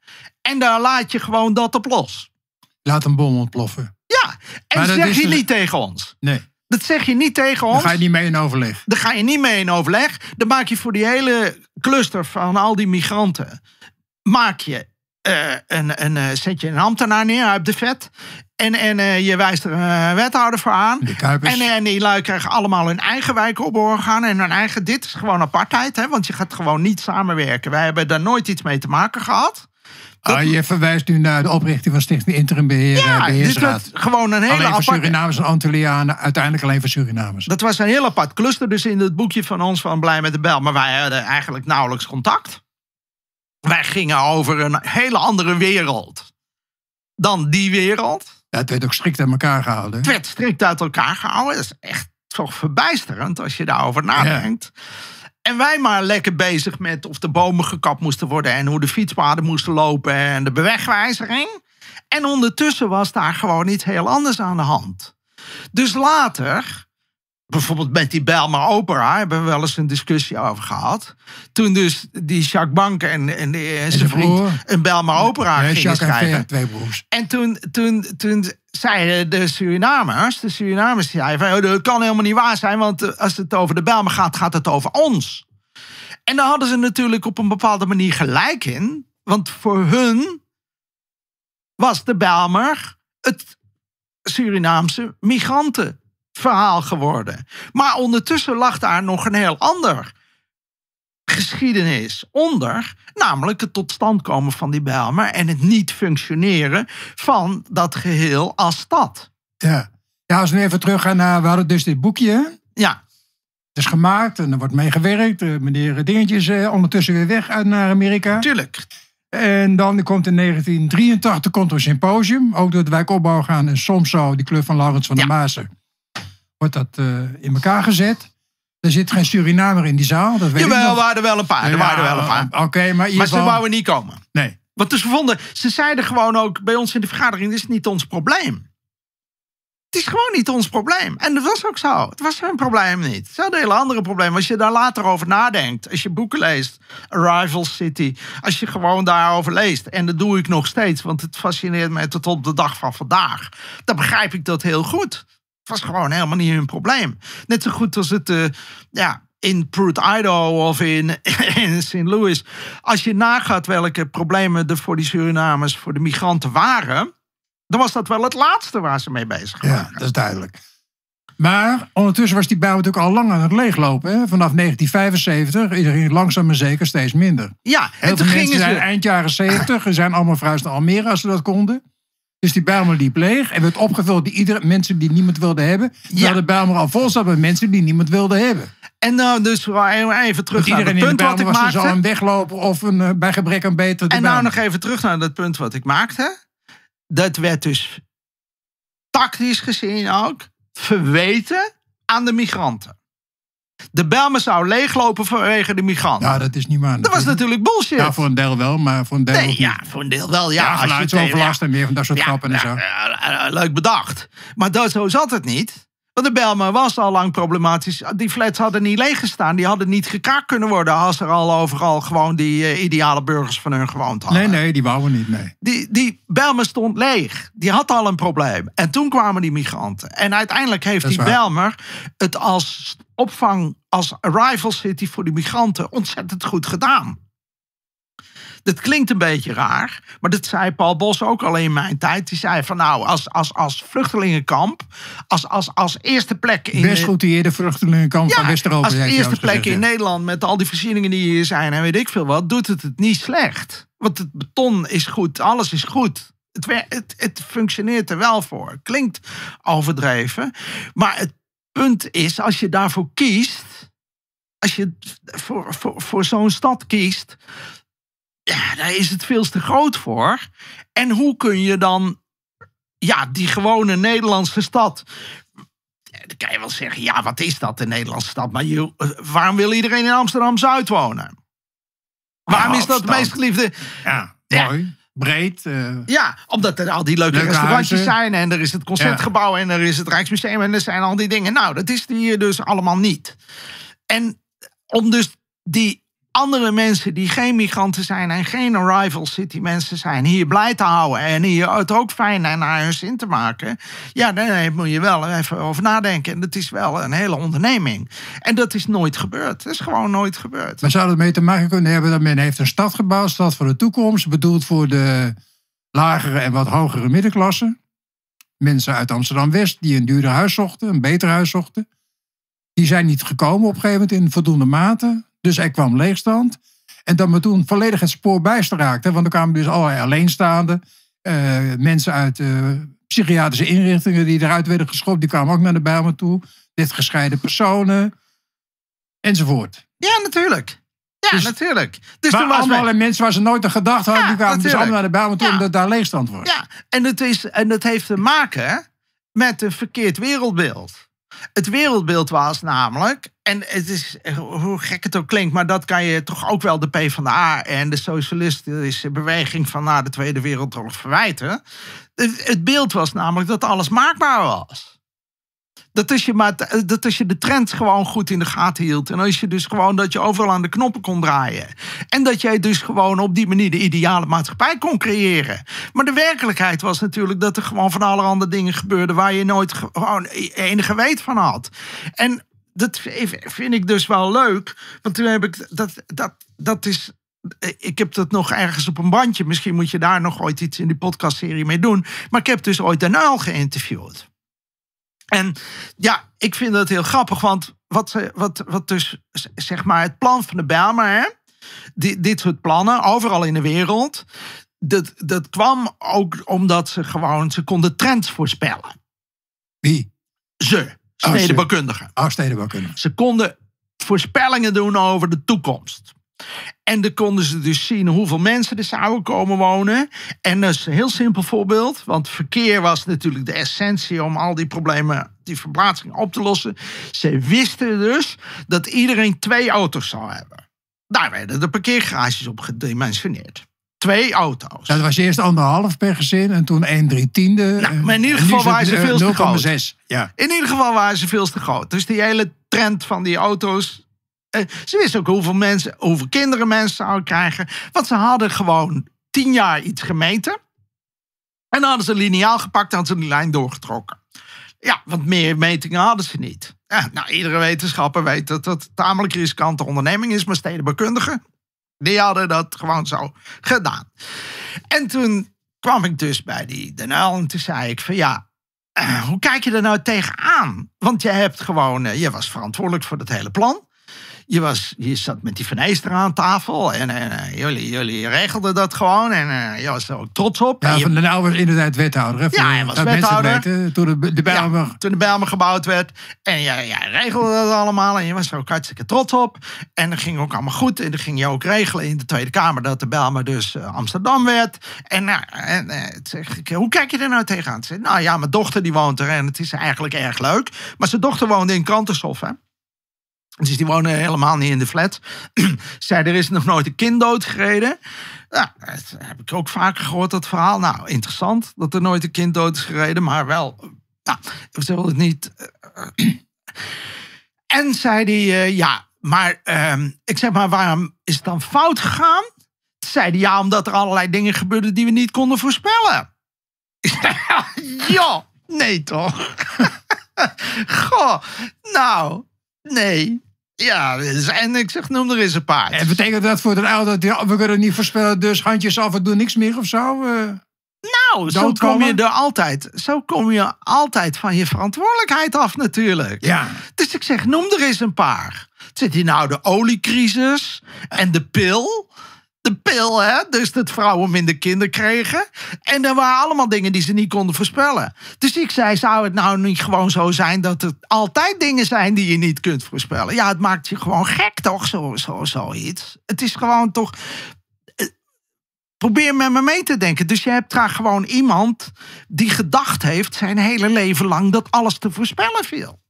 En daar laat je gewoon dat op los. Laat een bom ontploffen. Ja, en maar zeg je niet tegen ons. Nee. Dat zeg je niet tegen ons. Daar ga je niet mee in overleg. Daar ga je niet mee in overleg. Dan maak je voor die hele cluster van al die migranten. Maak je eh, een, een, eh, zet je een ambtenaar neer uit de vet. En, en eh, je wijst er een wethouder voor aan. En, en die lui krijgen allemaal hun eigen wijk gaan En hun eigen. Dit is gewoon apartheid, hè, want je gaat gewoon niet samenwerken. Wij hebben daar nooit iets mee te maken gehad. Ah, je verwijst nu naar de oprichting van Stichting Interim Beheer ja, eh, Dit was gewoon een hele alleen apart... Surinamers en Antillianen, uiteindelijk alleen voor Surinamers. Dat was een heel apart cluster, dus in het boekje van ons van Blij met de Bel. Maar wij hadden eigenlijk nauwelijks contact. Wij gingen over een hele andere wereld dan die wereld. Ja, het werd ook strikt uit elkaar gehouden. Het werd strikt uit elkaar gehouden. Dat is echt toch verbijsterend als je daarover nadenkt. En wij maar lekker bezig met of de bomen gekapt moesten worden en hoe de fietspaden moesten lopen en de bewegwijziging. En ondertussen was daar gewoon iets heel anders aan de hand. Dus later Bijvoorbeeld met die Belma Opera hebben we wel eens een discussie over gehad. Toen dus die Jacques Bank en, en, en, zijn vriend broer. een Belma Opera ging Jacques schrijven. En, twee broers. en toen, toen, toen zeiden de Surinamers, de Surinamers zeiden, oh, dat kan helemaal niet waar zijn, want als het over de Belma gaat, gaat het over ons. En daar hadden ze natuurlijk op een bepaalde manier gelijk in, want voor hun was de Bijlmer het Surinaamse migranten verhaal geworden. Maar ondertussen lag daar nog een heel ander geschiedenis onder, namelijk het tot stand komen van die Bijlmer en het niet functioneren van dat geheel als stad. Ja, ja als we even teruggaan naar, we hadden dus dit boekje. Ja. Het is gemaakt en er wordt mee gewerkt. Meneer Dingetje is eh, ondertussen weer weg uit naar Amerika. Tuurlijk. En dan komt in 1983 komt er een symposium, ook door het wijkopbouw gaan en soms zo die club van Laurens van der Maasen wordt dat eh, in elkaar gezet. Er zit geen Surinamer in die zaal. Dat weet Jawel, ik waren er wel een paar. er waren er wel een paar. Oké, maar, ze wouden niet komen. Nee. Want dus vonden, ze zeiden gewoon ook bij ons in de vergadering: dit is niet ons probleem. Het is gewoon niet ons probleem. En dat was ook zo. Het was hun probleem niet. Het Ze een hele andere probleem. Als je daar later over nadenkt, als je boeken leest, Arrival City, als je gewoon daarover leest, en dat doe ik nog steeds, want het fascineert mij tot op de dag van vandaag, dan begrijp ik dat heel goed was gewoon helemaal niet hun probleem. Net zo goed als het, eh, ja, in Prude, Idaho of in, *laughs* in St. Louis. Als je nagaat welke problemen er voor die Surinamers, voor de migranten waren, dan was dat wel het laatste waar ze mee bezig waren. Ja, dat is duidelijk. Maar ondertussen was die bijl natuurlijk al lang aan het leeglopen. Hè? Vanaf 1975 is er langzaam maar zeker steeds minder. Ja, en toen gingen eind jaren 70, ze zijn allemaal verhuisd naar Almere als ze dat konden. Dus die Bijlmer liep leeg en werd opgevuld door iedere, mensen die niemand wilde hebben. Terwijl ja. de Bijlmer al vol zat met mensen die niemand wilde hebben. En nou, dus even terug naar het punt wat ik was dus maakte. een weglopen of een, eh, bij gebrek aan beter. En nou nog even terug naar dat punt wat ik maakte. Dat werd dus tactisch gezien ook verweten aan de migranten de Belmen zou leeglopen vanwege de migranten. Ja, dat is niet waar. Dat was natuurlijk bullshit. Ja, voor een deel wel, maar voor een deel nee, Ja, voor een deel wel. Ja, ja geluidsoverlast en meer van dat soort grappen en zo. leuk bedacht. Maar dat, zo zat het niet. Want de Belmer was al lang problematisch. Die flats hadden niet leeggestaan. Die hadden niet gekaakt kunnen worden. als er al overal gewoon die eh, ideale burgers van hun gewoond hadden. Nee, nee, die wouden niet mee. Die, die Belmer stond leeg. Die had al een probleem. En toen kwamen die migranten. En uiteindelijk heeft die Belmer het als opvang, als arrival city voor die migranten ontzettend goed gedaan. Dat klinkt een beetje raar, maar dat zei Paul Bos ook al in mijn tijd. Die zei van nou, als, als, als vluchtelingenkamp, als, als, als eerste plek in... Best de vluchtelingenkamp van west als eerste plek in Nederland met al die voorzieningen die hier zijn en weet ik veel wat, doet het het niet slecht. Want het beton is goed, alles is goed. Het, het, het functioneert er wel voor. Klinkt overdreven, maar het punt is, als je daarvoor kiest, als je voor, voor, voor zo'n stad kiest, ja, daar is het veel te groot voor. En hoe kun je dan ja, die gewone Nederlandse stad. Dan kan je wel zeggen, ja, wat is dat, de Nederlandse stad? Maar je, eh, waarom wil iedereen in Amsterdam-Zuid wonen? Waarom is dat het meest geliefde? Ja, mooi. Breed. Eh. ja, omdat er al die leuke, leuke restaurantjes zijn. En er is het Concertgebouw en er is het Rijksmuseum en er zijn al die dingen. Nou, dat is hier eh, dus allemaal niet. En om dus die andere mensen die geen migranten zijn en geen arrival city mensen zijn, hier blij te houden en hier het ook fijn en naar hun zin te maken, ja, daar moet je wel even over nadenken. En dat is wel een hele onderneming. En dat is nooit gebeurd. Dat is gewoon nooit gebeurd. Maar zou dat mee te maken kunnen hebben dat men heeft een stad gebouwd, stad voor de toekomst, bedoeld voor de lagere en wat hogere middenklasse? Mensen uit Amsterdam-West die een duurder huis zochten, een beter huis zochten. Die zijn niet gekomen op een gegeven moment in voldoende mate. Dus er kwam leegstand. En dat me toen volledig het spoor bijster raakte. Want er kwamen dus allerlei alleenstaanden. Eh, mensen uit eh, psychiatrische inrichtingen die eruit werden geschopt. Die kwamen ook naar de me toe. Dit gescheiden personen. Enzovoort. Ja, natuurlijk. Ja, dus- natuurlijk. Dus allemaal mensen waar ze nooit aan gedacht hadden. Ja, die kwamen dus allemaal naar de Bijlmer toe omdat daar leegstand was. Ja, en het, is, en het heeft te maken met een verkeerd wereldbeeld. Het wereldbeeld was namelijk, en het is, hoe gek het ook klinkt, maar dat kan je toch ook wel de PvdA en de socialistische beweging van na de Tweede Wereldoorlog verwijten. Het beeld was namelijk dat alles maakbaar was. Dat als, je maar, dat als je de trend gewoon goed in de gaten hield. En als je dus gewoon dat je overal aan de knoppen kon draaien. En dat jij dus gewoon op die manier de ideale maatschappij kon creëren. Maar de werkelijkheid was natuurlijk dat er gewoon van allerhande dingen gebeurden waar je nooit gewoon e-, enige weet van had. En dat vind ik dus wel leuk. Want toen heb ik dat, dat, dat is e-, ik heb dat nog ergens op een bandje. Misschien moet je daar nog ooit iets in die podcastserie mee doen. Maar ik heb dus ooit een Uil geïnterviewd. En ja, ik vind dat heel grappig, want wat, wat, wat dus zeg maar het plan van de Bijlmer, dit, dit soort plannen overal in de wereld, dat, dat kwam ook omdat ze gewoon, ze konden trends voorspellen. Wie? Ze, oh, stedenbouwkundigen. Oh, stedenbouwkundigen. Ze konden voorspellingen doen over de toekomst. En dan konden ze dus zien hoeveel mensen er zouden komen wonen. En dat is een heel simpel voorbeeld. Want verkeer was natuurlijk de essentie om al die problemen, die verplaatsing op te lossen. Ze wisten dus dat iedereen twee auto's zou hebben. Daar werden de parkeergarages op gedimensioneerd. Twee auto's. Nou, dat was eerst anderhalf per gezin en toen een drie tiende. Nou, eh, maar in ieder geval waren ze eh, veel te groot. In ieder geval waren ze veel te groot. Dus die hele trend van die auto's eh, ze wisten ook hoeveel mensen, hoeveel kinderen mensen zouden krijgen. Want ze hadden gewoon tien jaar iets gemeten. En dan hadden ze een lineaal gepakt en hadden ze die lijn doorgetrokken. Ja, want meer metingen hadden ze niet. Eh, nou, iedere wetenschapper weet dat dat tamelijk riskante onderneming is, maar stedenbekundigen, die hadden dat gewoon zo gedaan. En toen kwam ik dus bij die Den en toen zei ik van ja, eh, hoe kijk je er nou tegenaan? Want je hebt gewoon, je was verantwoordelijk voor dat hele plan je, was, je zat met die Van aan tafel. En, en eh, jullie, jullie regelden dat gewoon. En eh, je was er ook trots op. Ja, en Van was inderdaad wethouder. ja, hij was wethouder. Weten, toen de, de toen de gebouwd werd. En jij, regelde dat allemaal. En je was er ook hartstikke trots op. En dat ging ook allemaal goed. En dat ging je ook regelen in de Tweede Kamer. Dat de Bijlmer dus eh, Amsterdam werd. En, nou, en zeg ik, hoe kijk je er nou tegenaan? nou ja, mijn dochter die woont er. En het is eigenlijk erg leuk. Maar zijn dochter woonde in Krantenshof. Hè? Dus die wonen helemaal niet in de flat. *clears throat* zei er is nog nooit een kind doodgereden. Ja, dat heb ik ook vaak gehoord, dat verhaal. Nou, interessant dat er nooit een kind dood is gereden, maar wel. Nou, we zullen het niet. Eh, *clears throat* en zei die, eh, ja, maar ehm, ik zeg maar, waarom is het dan fout gegaan? Zei ja, omdat er allerlei dingen gebeurden die we niet konden voorspellen. *laughs* ja, nee toch? *laughs* Goh, nou, nee. Ja, en ik zeg, noem er eens een paar. En betekent dat voor de ouder, we kunnen niet voorspellen, dus handjes af, we doen niks meer of zo? Eh? Nou, zo kom, je er altijd, zo kom je altijd van je verantwoordelijkheid af natuurlijk. Ja. Dus ik zeg, noem er eens een paar. Zit hier nou de oliecrisis en de pil de pil, hè? dus dat vrouwen minder kinderen kregen. En er waren allemaal dingen die ze niet konden voorspellen. Dus ik zei, zou het nou niet gewoon zo zijn dat er altijd dingen zijn die je niet kunt voorspellen? Ja, het maakt je gewoon gek toch, zo, zo, zoiets. Het is gewoon toch... Eh, probeer met me mee te denken. Dus je hebt daar gewoon iemand die gedacht heeft zijn hele leven lang dat alles te voorspellen viel.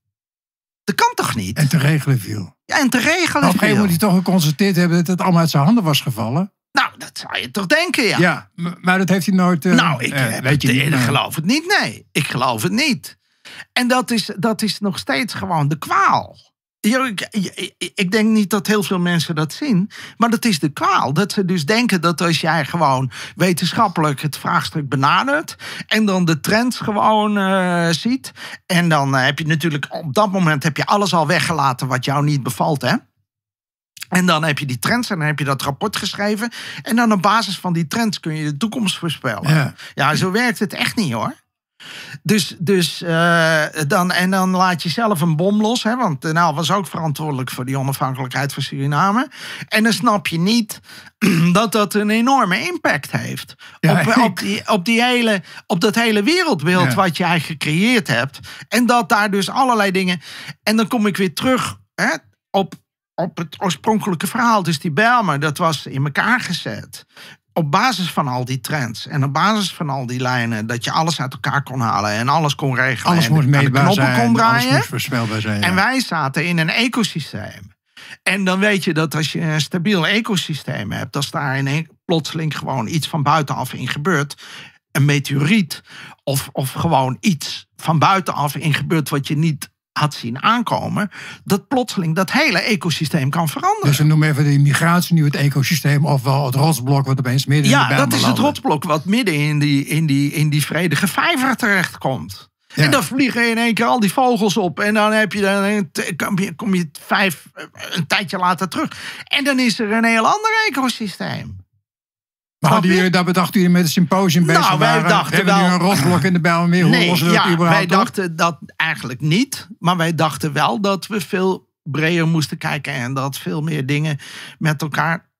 Dat kan toch niet? En te regelen viel. Ja, en te regelen Op een gegeven moment toch geconstateerd hebben dat het allemaal uit zijn handen was gevallen. Nou, dat zou je toch denken, ja. Ja, maar dat heeft hij nooit... Eh, nou, ik, eh, weet je niet, geloof het niet, nee. Ik geloof het niet. En dat is, dat is nog steeds gewoon de kwaal ik, ik, denk niet dat heel veel mensen dat zien. Maar dat is de kwaal. Dat ze dus denken dat als jij gewoon wetenschappelijk het vraagstuk benadert. en dan de trends gewoon eh, ziet. en dan eh, heb je natuurlijk op dat moment heb je alles al weggelaten wat jou niet bevalt, hè? En dan heb je die trends en dan heb je dat rapport geschreven. En dan op basis van die trends kun je de toekomst voorspellen. ja zo werkt het echt niet hoor. Dus, dus eh, dan, en dan laat je zelf een bom los. Hè, want de was ook verantwoordelijk voor die onafhankelijkheid van Suriname. En dan snap je niet *clears throat* dat dat een enorme impact heeft. op, op, die, op, die hele, op dat hele wereldbeeld ja. wat jij gecreëerd hebt. En dat daar dus allerlei dingen. En dan kom ik weer terug hè, op op het oorspronkelijke verhaal. Dus die Bijlmer, dat was in elkaar gezet op basis van al die trends en op basis van al die lijnen, dat je alles uit elkaar kon halen en alles kon regelen. Alles moest meetbaar zijn, alles moest voorspelbaar zijn. En wij zaten in een ecosysteem. En dan weet je dat als je een stabiel ecosysteem hebt, als daar in plotseling gewoon iets van buitenaf in gebeurt, een meteoriet of, of gewoon iets van buitenaf in gebeurt wat je niet had zien aankomen, dat plotseling dat hele ecosysteem kan veranderen. Dus we noemen even de migratie nu het ecosysteem, ofwel het rotsblok wat opeens midden in de Ja, dat is het rotsblok wat midden in die, in die, in die vredige vijver terechtkomt. komt. En dan vliegen in één keer al die vogels op. En dan, heb je, dan kom je vijf, een tijdje later terug. En dan is er een heel ander ecosysteem hadden jullie, dat bedacht jullie met het symposium bezig nou, wij Dachten Hebben wel, een rotblok in de Bijlmermeer? Hoe nee, we ja, überhaupt wij dachten dat eigenlijk niet. Maar wij dachten wel dat we veel breder moesten kijken. En dat veel meer dingen met elkaar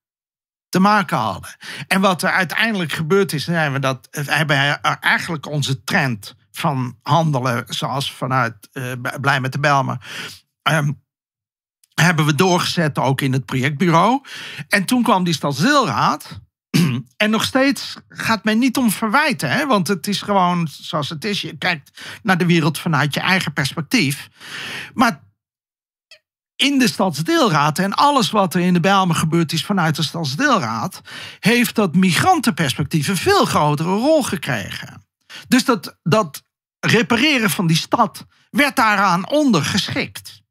te maken hadden. En wat er uiteindelijk gebeurd is, zijn we dat, hebben we eigenlijk onze trend van handelen, zoals vanuit eh, Blij met de Belmen, ehm, hebben we doorgezet ook in het projectbureau. En toen kwam die stadsdeelraad. *clears throat* en nog steeds gaat men niet om verwijten. Hè? Want het is gewoon zoals het is. Je kijkt naar de wereld vanuit je eigen perspectief. Maar in de stadsdeelraad en alles wat er in de belmen gebeurd is vanuit de stadsdeelraad, heeft dat migrantenperspectief een veel grotere rol gekregen. Dus dat, dat repareren van die stad werd daaraan ondergeschikt.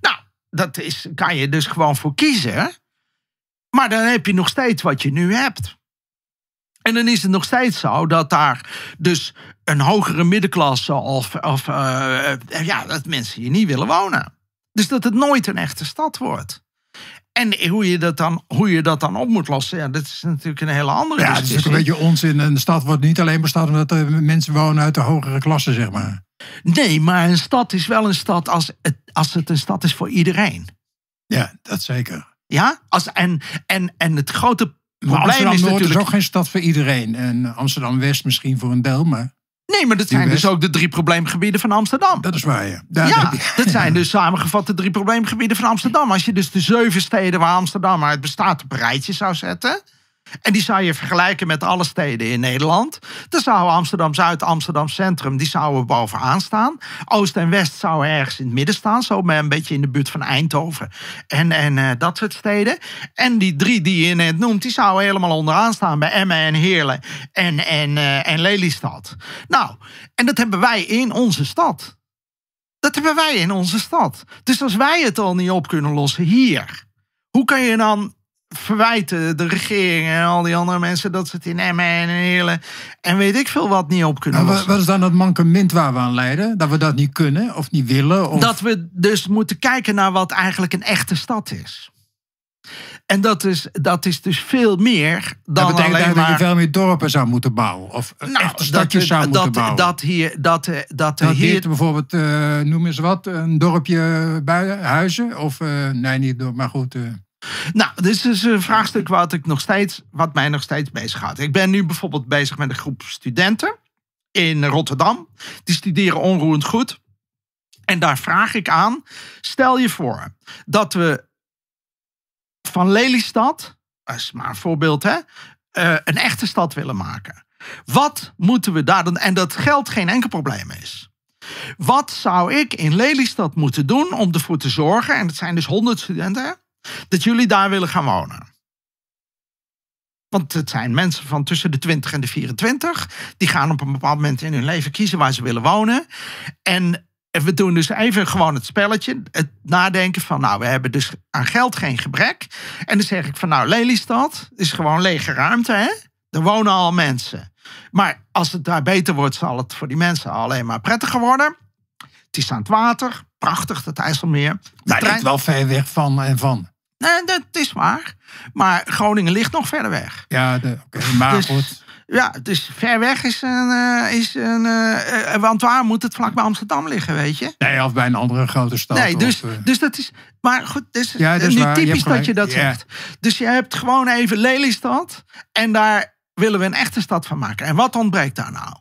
Nou, dat is, kan je dus gewoon voor kiezen. Maar dan heb je nog steeds wat je nu hebt. En dan is het nog steeds zo dat daar dus een hogere middenklasse of, of eh, eh, ja, dat mensen hier niet willen wonen. Dus dat het nooit een echte stad wordt. En hoe je dat dan, hoe je dat dan op moet lossen, ja, dat is natuurlijk een hele andere ja, discussie. Ja, het is een beetje onzin. Een stad wordt niet alleen bestaat omdat er mensen wonen uit de hogere klasse, zeg maar. Nee, maar een stad is wel een stad als het, als het een stad is voor iedereen. Ja, dat zeker. Ja? Als, en, en, en het grote maar probleem is natuurlijk... is ook geen stad voor iedereen. En Amsterdam-West misschien voor een deel, maar... Nee, maar dat zijn dus ook de drie probleemgebieden van Amsterdam. Dat is waar, je Daar ja, dat zijn *laughs* dus samengevat de drie probleemgebieden van Amsterdam. Als je dus de zeven steden waar Amsterdam uit bestaat op een rijtje zou zetten... En die zou je vergelijken met alle steden in Nederland. Dan zou Amsterdam-Zuid, Amsterdam-Centrum, die zouden bovenaan staan. Oost en West zouden ergens in het midden staan. Zo een beetje in de buurt van Eindhoven. En, en eh, dat soort steden. En die drie die je net noemt, die zouden helemaal onderaan staan. Bij Emmen en Heerlen en, en, eh, en Lelystad. Nou, en dat hebben wij in onze stad. Dat hebben wij in onze stad. Dus als wij het al niet op kunnen lossen hier... Hoe kan je dan verwijten de regering en al die andere mensen dat ze het in Emmen en Heerlen en weet ik veel wat niet op kunnen nou, Wat is dan dat mankement waar we aan leiden? Dat we dat niet kunnen of niet willen? Dat we dus moeten kijken naar wat eigenlijk een echte stad is. En dat is, dat is dus veel meer dan alleen maar... je veel meer dorpen zou moeten bouwen. Of nou, stadjes zou dat, moeten bouwen. Dat hier... Dat, eh, dat, hier... bijvoorbeeld, uh, noem eens wat, een dorpje bij Huizen. Of, eh, nee, niet door maar goed... Nou, dit is dus een vraagstuk wat, ik nog steeds, wat mij nog steeds bezighoudt. Ik ben nu bijvoorbeeld bezig met een groep studenten in Rotterdam. Die studeren onroerend goed. En daar vraag ik aan, stel je voor dat we van Lelystad, dat is maar een voorbeeld hè, eh, een echte stad willen maken. Wat moeten we daar dan, en dat geld geen enkel probleem is. Wat zou ik in Lelystad moeten doen om ervoor te zorgen, en het zijn dus honderd studenten, dat jullie daar willen gaan wonen. Want het zijn mensen van tussen de 20 en de 24. Die gaan op een bepaald moment in hun leven kiezen waar ze willen wonen. En we doen dus even gewoon het spelletje. Het nadenken van, nou, we hebben dus aan geld geen gebrek. En dan zeg ik van, nou, Lelystad is gewoon lege ruimte, hè? Er wonen al mensen. Maar als het daar beter wordt, zal het voor die mensen alleen maar prettiger worden. Het is aan het water. Prachtig, dat IJsselmeer. De maar nou, trein... wel ver weg van en van. Nee, dat is waar. Maar Groningen ligt nog verder weg. Ja, de, okay, maar *laughs* dus, goed. Ja, dus ver weg is een. Eh, is een eh, want waar moet het vlak bij Amsterdam liggen, weet je? Nee, of bij een andere grote stad. Nee, dus, eh. dus dat is. Maar goed, dus, ja, nu typisch je dat je dat yeah. zegt. Dus je hebt gewoon even Lelystad. En daar willen we een echte stad van maken. En wat ontbreekt daar nou?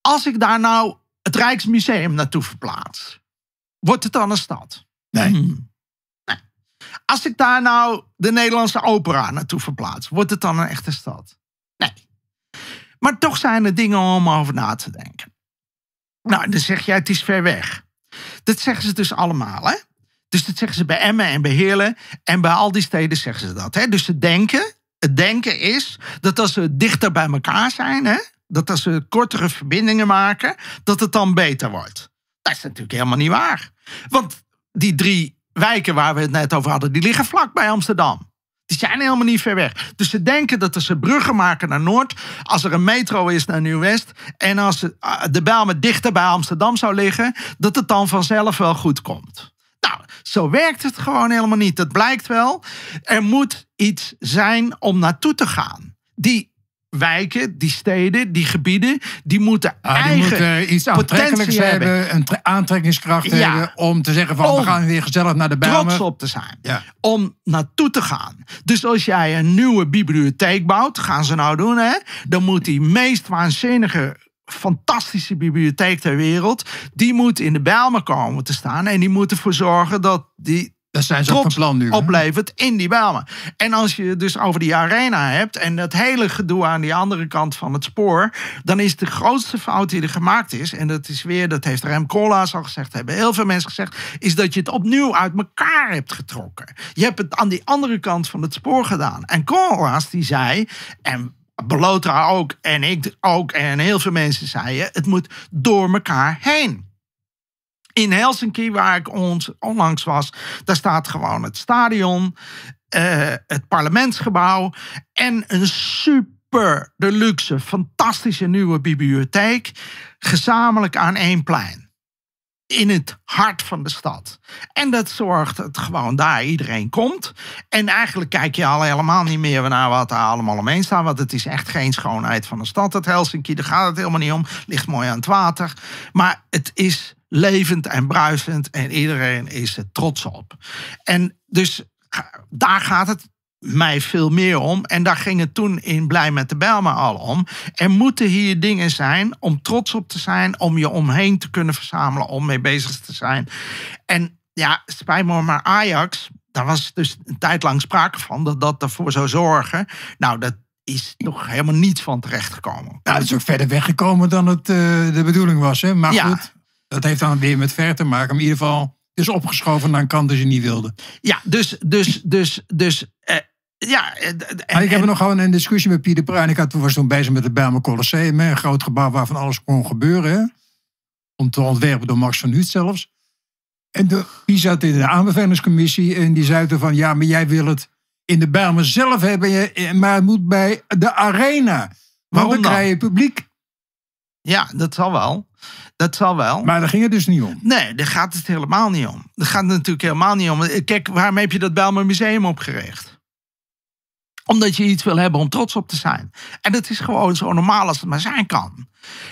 Als ik daar nou het Rijksmuseum naartoe verplaats, wordt het dan een stad? Nee. Hmm als ik daar nou de Nederlandse opera naartoe verplaats, wordt het dan een echte stad? Nee. Maar toch zijn er dingen om over na te denken. Nou, dan zeg jij, het is ver weg. Dat zeggen ze dus allemaal, hè? Dus dat zeggen ze bij Emmen en bij Heerlen. En bij al die steden zeggen ze dat. Hè? Dus ze denken, het denken is dat als ze dichter bij elkaar zijn, hè? dat als ze kortere verbindingen maken, dat het dan beter wordt. Dat is natuurlijk helemaal niet waar. Want die drie wijken waar we het net over hadden, die liggen vlak bij Amsterdam. Die zijn helemaal niet ver weg. Dus ze denken dat als ze bruggen maken naar Noord, als er een metro is naar Nieuw-West, en als ah, de Bijlmer dichter bij Amsterdam zou liggen, dat het dan vanzelf wel goed komt. Nou, zo werkt het gewoon helemaal niet. Dat blijkt wel. Er moet iets zijn om naartoe te gaan. Die wijken, die steden, die gebieden, die moeten eigen die moeten iets aantrekkelijks hebben, een aantrekkingskracht hebben om te zeggen van we gaan weer gezellig naar de Bijlmer. trots op te zijn, om naartoe te gaan. Dus als jij een nieuwe bibliotheek bouwt, gaan ze nou doen hè, dan moet die meest waanzinnige fantastische bibliotheek ter wereld, die moet in de Bijlmer komen te staan en die moet ervoor zorgen dat die dat zijn ze plan nu, oplevert in die Bijlmer. En als je dus over die arena hebt en dat hele gedoe aan die andere kant van het spoor, dan is de grootste fout die er gemaakt is, en dat is weer, dat heeft Rem Koolhaas al gezegd, hebben heel veel mensen gezegd, is dat je het opnieuw uit elkaar hebt getrokken. Je hebt het aan die andere kant van het spoor gedaan. En Koolhaas die zei, en Belotra ook, en ik ook, en heel veel mensen zeiden, het moet door elkaar heen in Helsinki, waar ik ons onlangs was, daar staat gewoon het stadion, eh, het parlementsgebouw en een super deluxe, fantastische nieuwe bibliotheek, gezamenlijk aan één plein. In het hart van de stad. En dat zorgt dat gewoon daar iedereen komt. En eigenlijk kijk je al helemaal niet meer naar wat er allemaal omheen staat. Want het is echt geen schoonheid van de stad, het Helsinki. Daar gaat het helemaal niet om. Ligt mooi aan het water. Maar het is levend en bruisend en iedereen is er trots op. En dus daar gaat het mij veel meer om. En daar ging het toen in Blij met de Bijlmer al om. Er moeten hier dingen zijn om trots op te zijn, om je omheen te kunnen verzamelen, om mee bezig te zijn. En ja, spijt me maar Ajax, daar was dus een tijd lang sprake van dat dat ervoor zou zorgen. Nou, dat is nog helemaal niets van terechtgekomen. Nou, dat is ook verder weggekomen dan het eh, de bedoeling was, hè? Maar goed. Dat heeft dan weer met ver te maken. Maar in ieder geval, is opgeschoven naar een kant die ze niet wilden. Ja, dus, dus, dus, dus. Eh, ja, eh, ik heb nog gewoon een discussie met Pieter Pruin. Ik had, was toen bezig met het Bijlmer Colosseum. Een groot gebouw waarvan alles kon gebeuren. Om te ontwerpen door Max van Huut zelfs. En de, die zat in de aanbevelingscommissie. En die zei toen van... Ja, maar jij wil het in de Bijlmer zelf hebben. Maar het moet bij de arena. Want Waarom dan, dan krijg je publiek. Ja, dat zal wel. Dat zal wel. Maar daar ging het dus niet om. Nee, daar gaat het helemaal niet om. Daar gaat het natuurlijk helemaal niet om. Kijk, waarom heb je dat Bijlmer Museum opgericht? Omdat je iets wil hebben om trots op te zijn. En dat is gewoon zo normaal als het maar zijn kan.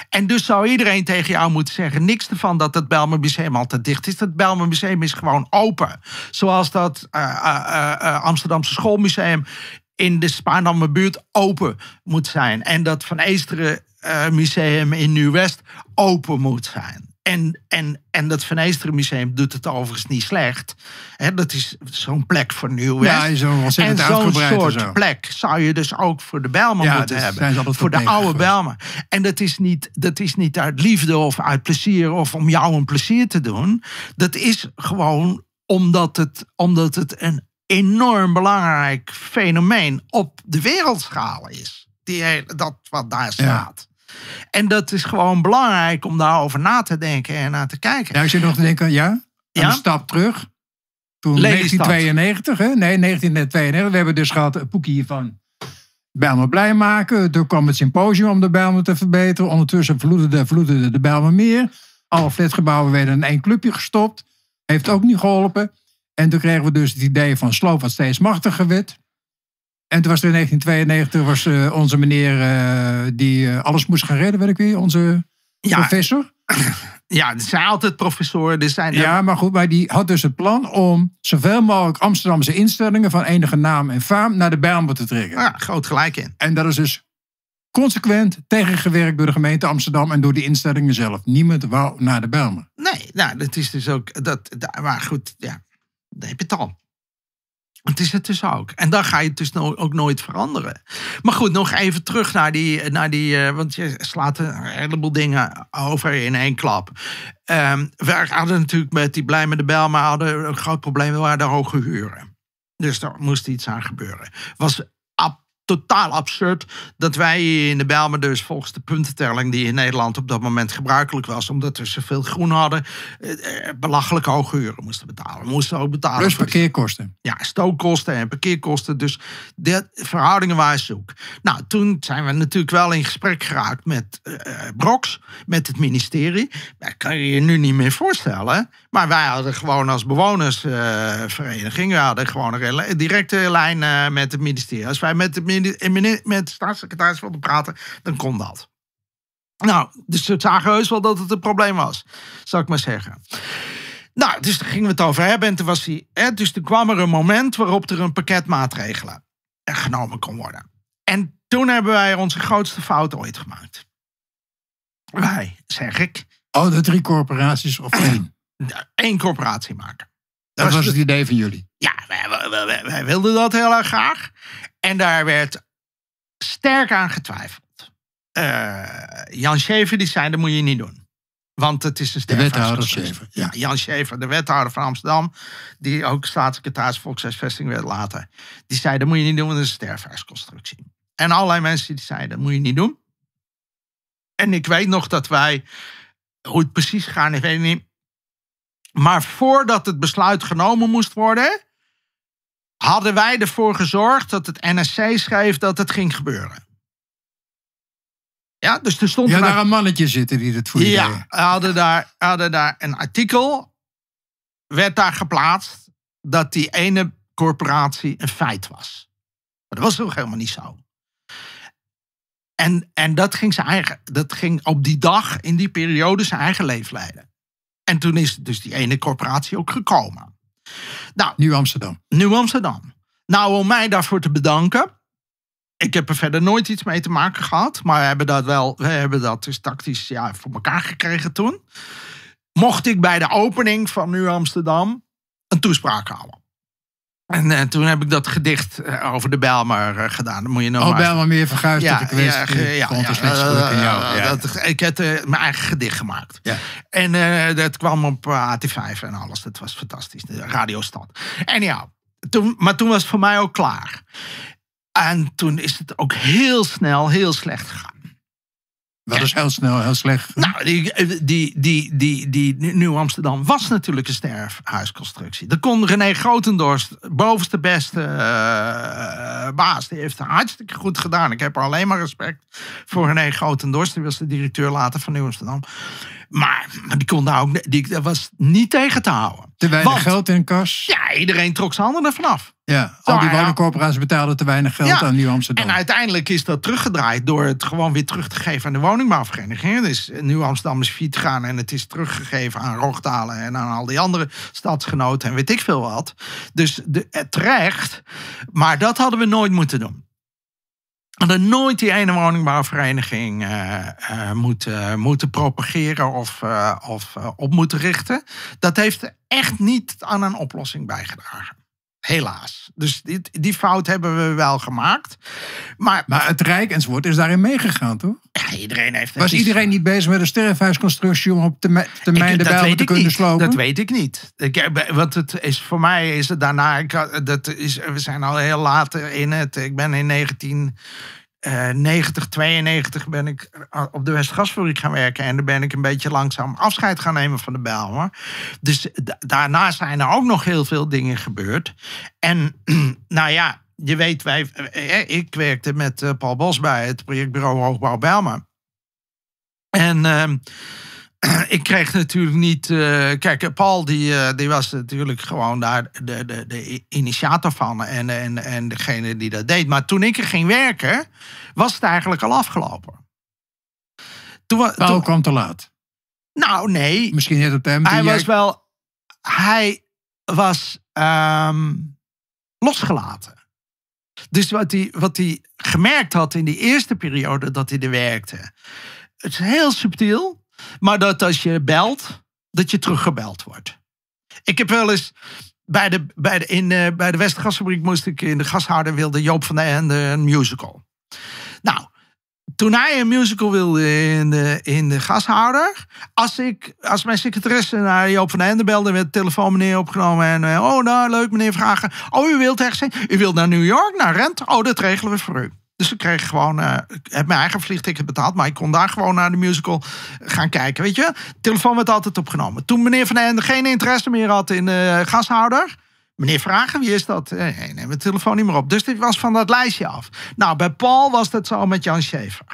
En dus zou iedereen tegen jou moeten zeggen: niks ervan dat het Bijlmer Museum altijd dicht is. Het Bijlmer Museum is gewoon open. Zoals dat eh, eh, eh, Amsterdamse Schoolmuseum in de buurt open moet zijn. En dat Van Eesteren eh, museum in Nieuw-West open moet zijn. En, en, en dat Van Museum doet het overigens niet slecht. dat is zo'n plek voor Nieuw-West. Ja, en zo'n soort plek zou je dus ook voor de Belmen moeten dus hebben. Voor de oude Belmen. En dat is, niet, dat is niet uit liefde of uit plezier of om jou een plezier te doen. Dat is gewoon omdat het, omdat het een enorm belangrijk fenomeen op de wereldschaal is. Die, dat wat daar staat. En dat is gewoon belangrijk om daarover na te denken en naar te kijken. Nou, je nog te denken, ja, een stap terug. Toen 1992, hè? nee, 1992. We hebben dus gehad een boekje hiervan. Bijlmer blij maken. Toen kwam het symposium om de Bijlmer te verbeteren. Ondertussen vloedde, vloedde de Bijlmer meer. Alle flatgebouwen werden in één clubje gestopt. Heeft ook niet geholpen. En toen kregen we dus het idee van sloop wat steeds machtiger werd. En toen was er in 1992 was, eh, onze meneer eh, die eh, alles moest gaan redden, weet ik weer. Onze professor. *laughs* Ja, er zijn altijd professoren. Er zijn ja, maar goed, maar die had dus het plan om zoveel mogelijk Amsterdamse instellingen van enige naam en faam naar de Bijlmer te trekken. Ja, groot gelijk in. En dat is dus consequent tegengewerkt door de gemeente Amsterdam en door die instellingen zelf. Niemand wou naar de Bijlmer. Nee, nou, dat is dus ook. Dat, maar goed, ja, daar heb je het al. Het is het dus ook. En dan ga je het dus ook nooit veranderen. Maar goed, nog even terug naar die. Naar die eh, want je slaat een heleboel dingen over in één klap. Ehm, we hadden natuurlijk met die blij met de bel, maar hadden een groot probleem. waar de hoge huren. Dus daar moest iets aan gebeuren. Was totaal absurd dat wij in de Bijlmer dus volgens de puntentelling die in Nederland op dat moment gebruikelijk was, omdat we zoveel groen hadden, eh, eh, belachelijk hoge huren moesten betalen. moesten ook betalen. Plus parkeerkosten. Ja, stookkosten en parkeerkosten. Dus de verhoudingen waren zoek. Nou, toen zijn we natuurlijk wel in gesprek geraakt met eh, eh Brox, met het ministerie. Dat kan je je nu niet meer voorstellen. Maar wij hadden gewoon als bewonersvereniging, we hadden gewoon een directe lijn met het ministerie. Als wij met het met staatssecretaris wilde praten, dan kon dat. Nou, dus ze zagen heus wel dat het een probleem was, zou ik maar zeggen. Nou, dus gingen we het over hebben. En toen was hij, hè, dus er kwam er een moment waarop er een pakket maatregelen genomen kon worden. En toen hebben wij onze grootste fout ooit gemaakt. Wij, zeg ik. Oh, de drie corporaties of één? Eén *clears throat* corporatie maken. Dat, was het idee van jullie? Ja, wij, wij, wij wilden dat heel erg graag. En daar werd sterk aan getwijfeld. Eh, Jan Schever die zei, dat moet je niet doen. Want het is een sterk. De wethouder Schever. Ja, Jan Schever, de wethouder van Amsterdam. Die ook staatssecretaris Volkshuisvesting werd later. Die zei, dat moet je niet doen, want het is een sterfhuisconstructie. En allerlei mensen die zeiden, dat moet je niet doen. En ik weet nog dat wij, hoe het precies gaat, ik weet niet. Maar voordat het besluit genomen moest worden, hadden wij ervoor gezorgd dat het NSC schreef dat het ging gebeuren. Ja, dus er stond ja, daar een, mannetje zitten die het voor Ja, hadden daar, hadden daar een artikel, werd daar geplaatst dat die ene corporatie een feit was. Maar dat was toch helemaal niet zo. En, en dat, ging zijn eigen, dat ging op die dag, in die periode, zijn eigen leven leiden. En toen is dus die ene corporatie ook gekomen. Nou, Nieuw Amsterdam. Amsterdam. Nou, om mij daarvoor te bedanken. Ik heb er verder nooit iets mee te maken gehad. Maar we hebben dat wel, we hebben dat dus tactisch ja, voor elkaar gekregen toen. Mocht ik bij de opening van Nieuw Amsterdam een toespraak houden. En eh, toen heb ik dat gedicht eh, over de Bijlmer eh, gedaan. moet je nou oh, Bijlmer meer verguisd ja, wist Ja, ja, ja, dus ja dat, ik heb mijn eigen gedicht gemaakt. En dat kwam op AT5 en alles. Dat was fantastisch. De radiostad. En ja, toen, maar toen was het voor mij ook klaar. En toen is het ook heel snel heel slecht gegaan. Dat is heel snel, heel slecht. Nou, die, eh, die, die, die, die Nieuw-Amsterdam was natuurlijk een sterfhuisconstructie. Daar kon René Grotendorst, bovenste beste eh, baas, die heeft het hartstikke goed gedaan. Ik heb er alleen maar respect voor René Grotendorst. Die was de directeur later van Nieuw-Amsterdam. Maar, die kon daar ook, die, dat was niet tegen te houden. Te weinig geld in kas. Ja, iedereen trok zijn handen ervan af. Ja, al die nou woningcorporaties betaalden te weinig geld aan Nieuw Amsterdam. En uiteindelijk is dat teruggedraaid door het gewoon weer terug te geven aan de woningbouwvereniging. Dus eh, Nieuw Amsterdam is fiet gaan en het is teruggegeven aan Rochtalen en aan al die andere stadsgenoten en weet ik veel wat. Dus de, eh, terecht. Maar dat hadden we nooit moeten doen hadden nooit die ene woningbouwvereniging eh, eh, moeten, eh, moeten propageren of, of op moeten richten. Dat heeft echt niet aan een oplossing bijgedragen. Helaas. Dus die fout hebben we wel gemaakt. Maar, maar het Rijk enzovoort is daarin meegegaan, toch? Ja, iedereen heeft... Was iedereen niet bezig met een sterfhuisconstructie... om op termijn de bijl te kunnen slopen? Dat weet ik niet. Ik, want het is, voor mij is het daarna... Ik, dat is, we zijn al heel laat in het... Ik ben in 19... 90, eh, 92 ben ik eh, op de Westgasfabriek gaan werken. En dan ben ik een beetje langzaam afscheid gaan nemen van de Bijlmer. Dus daarna zijn er ook nog heel veel dingen gebeurd. En *clears throat* nou ja, je weet, wij, eh, ik werkte met Paul Bos bij het projectbureau Hoogbouw Belma. En... Ehm, *clears throat* ik kreeg natuurlijk niet. Eh, kijk, Paul die, eh, die was natuurlijk gewoon daar de, de, de initiator van en, en, en degene die dat deed. Maar toen ik er ging werken, was het eigenlijk al afgelopen. Toen, Paul kwam te laat. Nou, nee. Misschien net op hem. Hij was wel. Hij was ehm, losgelaten. Dus wat hij, wat hij gemerkt had in die eerste periode dat hij er werkte. Het is heel subtiel. Maar dat als je belt, dat je teruggebeld wordt. Ik heb wel eens bij de, bij de, in, eh, bij de Westgasfabriek moest ik in de gashouder wilde Joop van der Ende een musical. Nou, toen hij een musical wilde in de, in de gashouder. Als, ik, als mijn secretaresse naar Joop van der Ende belde, werd de telefoon meneer opgenomen. En eh, oh, nou leuk meneer vragen. Oh, u wilt echt zijn? U wilt naar New York, naar Rent? Oh, dat regelen we voor u. Dus ik kreeg gewoon, uh, ik heb mijn eigen vliegticket betaald, maar ik kon daar gewoon naar de musical gaan kijken. Weet je, telefoon werd altijd opgenomen. Toen meneer Van Ende geen interesse meer had in uh, gashouder. Meneer Vragen, wie is dat? Eh, nee, neem mijn telefoon niet meer op. Dus dit was van dat lijstje af. Nou, bij Paul was dat zo met Jan Schaefer.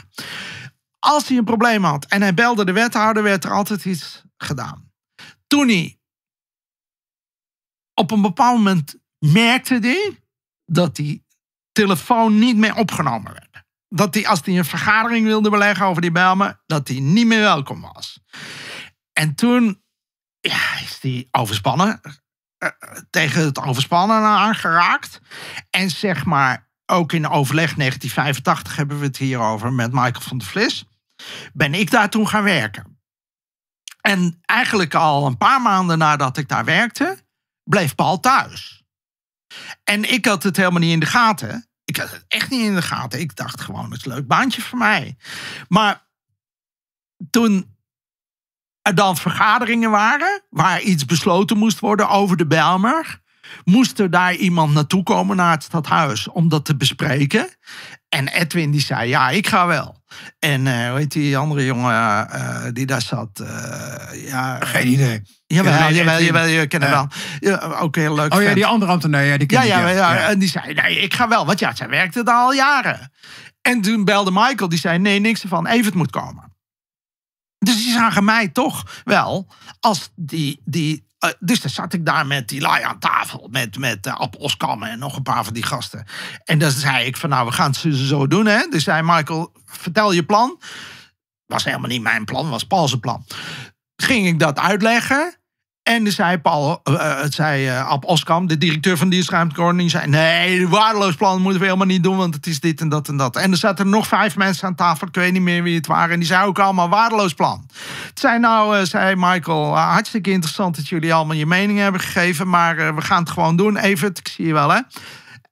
Als hij een probleem had en hij belde de wethouder, werd er altijd iets gedaan. Toen hij op een bepaald moment merkte hij dat hij telefoon niet meer opgenomen werd. Dat hij, als hij een vergadering wilde beleggen over die belmen, dat hij niet meer welkom was. En toen ja, is hij overspannen, eh, tegen het overspannen aangeraakt. En zeg maar, ook in overleg 1985 hebben we het hier over met Michael van der Vlis. Ben ik daar toen gaan werken. En eigenlijk al een paar maanden nadat ik daar werkte, bleef Paul thuis. En ik had het helemaal niet in de gaten. Ik had het echt niet in de gaten. Ik dacht gewoon, het is een leuk baantje voor mij. Maar toen er dan vergaderingen waren, waar iets besloten moest worden over de Belmer, moest er daar iemand naartoe komen naar het stadhuis om dat te bespreken. En Edwin die zei, ja, ik ga wel. En eh, hoe heet die andere jongen eh, die daar zat? Eh, ja, Geen idee. Jawel, jawel, jawel, je kent hem wel. Ja, ook heel leuk. Oh ja, die andere ambtenaar, ja, die ken ja, ja, ja, ja, En die zei, nee, ik ga wel. Want ja, zij werkte daar al jaren. En toen belde Michael, die zei, nee, niks ervan. het moet komen. Dus die zagen mij toch wel als die, die eh, dus dan zat ik daar met die laai aan tafel. Met, met uh, Oskam en nog een paar van die gasten. En dan zei ik van nou, we gaan het zo doen. Hè? Dus zei Michael, vertel je plan. Was helemaal niet mijn plan, was Paul's plan. Ging ik dat uitleggen. En zei, Paul, eh, eh, het zei uh, Oskam, de directeur van dierschuimteordening, zei: Nee, waardeloos plan moeten we helemaal niet doen, want het is dit en dat en dat. En er zaten nog vijf mensen aan tafel, ik weet niet meer wie het waren, en die zeiden ook allemaal: waardeloos plan. Het zei nou, zei Michael, hartstikke interessant dat jullie allemaal je mening hebben gegeven, maar we gaan het gewoon doen. Even, ik zie je wel, hè?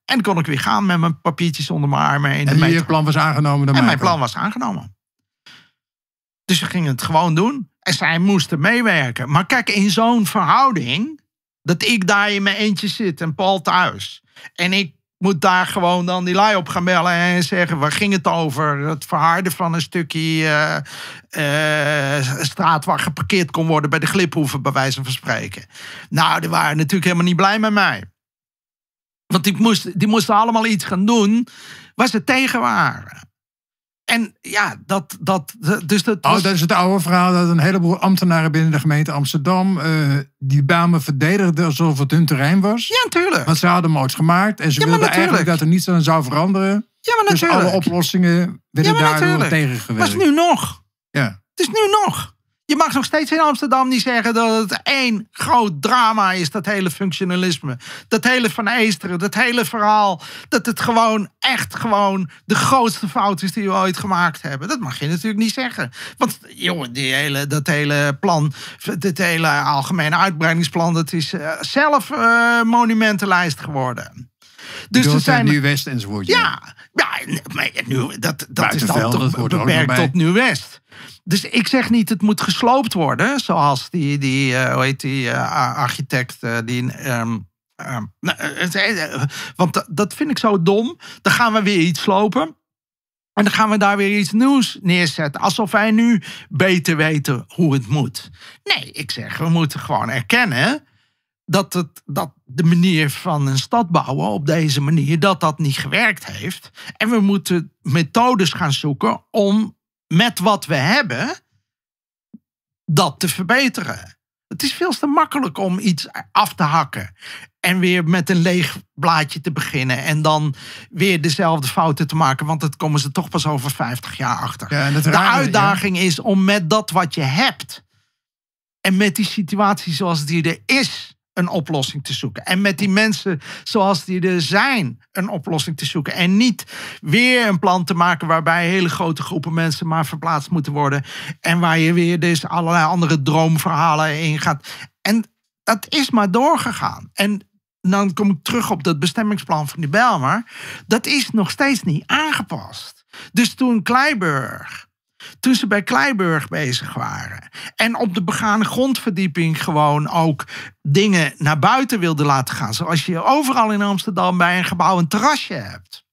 En kon ik weer gaan met mijn papiertjes onder mijn armen. In en je plan was aangenomen En mijn plan was aangenomen. Dus we gingen het gewoon doen. En zij moesten meewerken. Maar kijk, in zo'n verhouding, dat ik daar in mijn eentje zit en Paul thuis. En ik moet daar gewoon dan die lui op gaan bellen en zeggen: waar ging het over? Het verharden van een stukje eh, eh, straat waar geparkeerd kon worden bij de gliphoeven, bij wijze van spreken. Nou, die waren natuurlijk helemaal niet blij met mij. Want die, moest, die moesten allemaal iets gaan doen waar ze tegen waren. En ja, dat. dat dus dat, oh, dat is het oude verhaal dat een heleboel ambtenaren binnen de gemeente Amsterdam. Uh, die bamen verdedigden alsof het hun terrein was. Ja, natuurlijk. Want ze hadden ooit gemaakt en ze ja, wilden eigenlijk dat er niets aan zou veranderen. Ja, maar natuurlijk. Dus alle oplossingen werden daar tegen tegengewerkt. Dat is nu nog. Ja. Het is nu nog. Je mag nog steeds in Amsterdam niet zeggen dat het één groot drama is, dat hele functionalisme. Dat hele Van Eesteren, dat hele verhaal. Dat het gewoon echt gewoon de grootste fout is die we ooit gemaakt hebben. Dat mag je natuurlijk niet zeggen. Want jongen, die hele, dat hele plan, dit hele algemene uitbreidingsplan, dat is eh, zelf uh, monumentenlijst geworden. Dus er zijn nu West enzovoort. Ja. ja. Ja, maar nu, dat, dat is dan toch beperkt tot Nu-West. Dus ik zeg niet, het moet gesloopt worden. Zoals die, die eh, hoe heet die, eh, architect eh, die... Um, want dat vind ik zo dom. Dan gaan we weer iets slopen. En dan gaan we daar weer iets nieuws neerzetten. Alsof wij nu beter weten hoe het moet. Nee, ik zeg, we moeten gewoon erkennen dat, het, dat de manier van een stad bouwen op deze manier, dat dat niet gewerkt heeft. En we moeten methodes gaan zoeken om met wat we hebben dat te verbeteren. Het is veel te makkelijk om iets af te hakken en weer met een leeg blaadje te beginnen en dan weer dezelfde fouten te maken, want dat komen ze toch pas over 50 jaar achter. de uitdaging is om met dat wat je hebt en met die situatie zoals die er is, een oplossing te zoeken. En met die mensen zoals die er zijn, een oplossing te zoeken. En niet weer een plan te maken waarbij hele grote groepen mensen maar verplaatst moeten worden. En waar je weer dus allerlei andere droomverhalen in gaat. En dat is maar doorgegaan. En dan kom ik terug op dat bestemmingsplan van die Belmer. Dat is nog steeds niet aangepast. Dus toen Kleiberg toen ze bij Kleiburg bezig waren. En op de begane grondverdieping gewoon ook dingen naar buiten wilden laten gaan. Zoals je overal in Amsterdam bij een gebouw een terrasje hebt.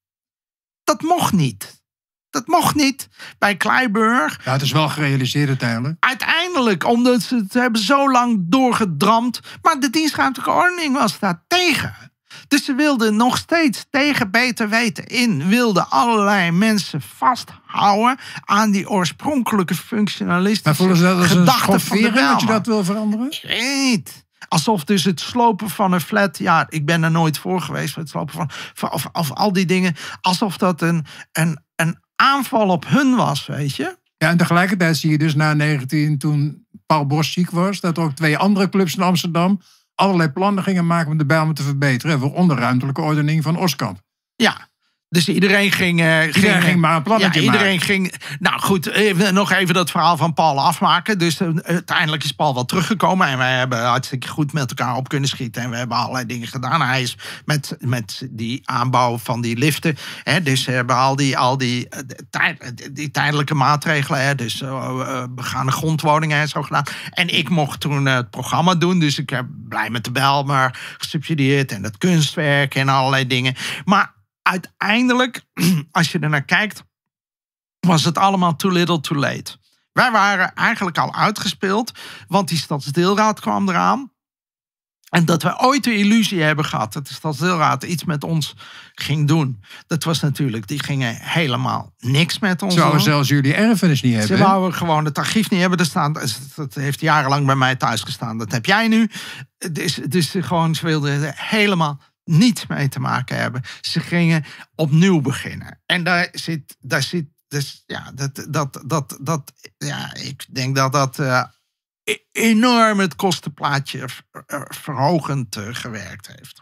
Dat mocht niet. Dat mocht niet bij Kleiburg. Ja, het is wel gerealiseerd uiteindelijk. Uiteindelijk, omdat ze het hebben zo lang doorgedramd. Maar de dienstruimtelijke ordening was daar tegen. Dus ze wilden nog steeds tegen beter weten in, wilden allerlei mensen vasthouden aan die oorspronkelijke functionalistische maar ze gedachten van de dat je dat wil veranderen? Alsof dus het slopen van een flat, ja, ik ben er nooit voor geweest, het slopen van, of, of, al die dingen, alsof dat een, een, een aanval op hun was, weet je. Ja, en tegelijkertijd zie je dus na 19, toen Paul Bos ziek was, dat er ook twee andere clubs in Amsterdam allerlei plannen gingen maken om de Bijlmer te verbeteren. voor ruimtelijke ordening van Oskamp. Ja, dus iedereen ging, uh, iedereen ging, maar een plannetje iedereen ging. Nou goed, even, nog even dat verhaal van Paul afmaken. Dus eh, uiteindelijk is Paul wel teruggekomen. En wij hebben hartstikke goed met elkaar op kunnen schieten. En we hebben allerlei dingen gedaan. Hij is met, met die aanbouw van die liften. Hè, dus hebben al die, al die, eh, die tijdelijke maatregelen. Hè, dus gaan de grondwoningen en zo gedaan. En ik mocht toen het programma doen. Dus ik heb blij met de bel, maar gesubsidieerd. En dat kunstwerk en allerlei dingen. Maar uiteindelijk, *clears throat* als je er naar kijkt, was het allemaal too little too late. Wij waren eigenlijk al uitgespeeld, want die stadsdeelraad kwam eraan. En dat we ooit de illusie hebben gehad dat de stadsdeelraad iets met ons ging doen. Dat was natuurlijk, die gingen helemaal niks met ons Zouden zelfs jullie erfenis niet hebben. Ze wouden gewoon het archief niet hebben. Dat, staat, dat heeft jarenlang bij mij thuis gestaan. Dat heb jij nu. Dus, dus gewoon, ze wilden helemaal niet mee te maken hebben. Ze gingen opnieuw beginnen. En daar zit, daar zit dus ja, dat, dat, dat, dat, ja, ik denk dat dat eh, e-, enorm het kostenplaatje eh, verhogend eh, gewerkt heeft.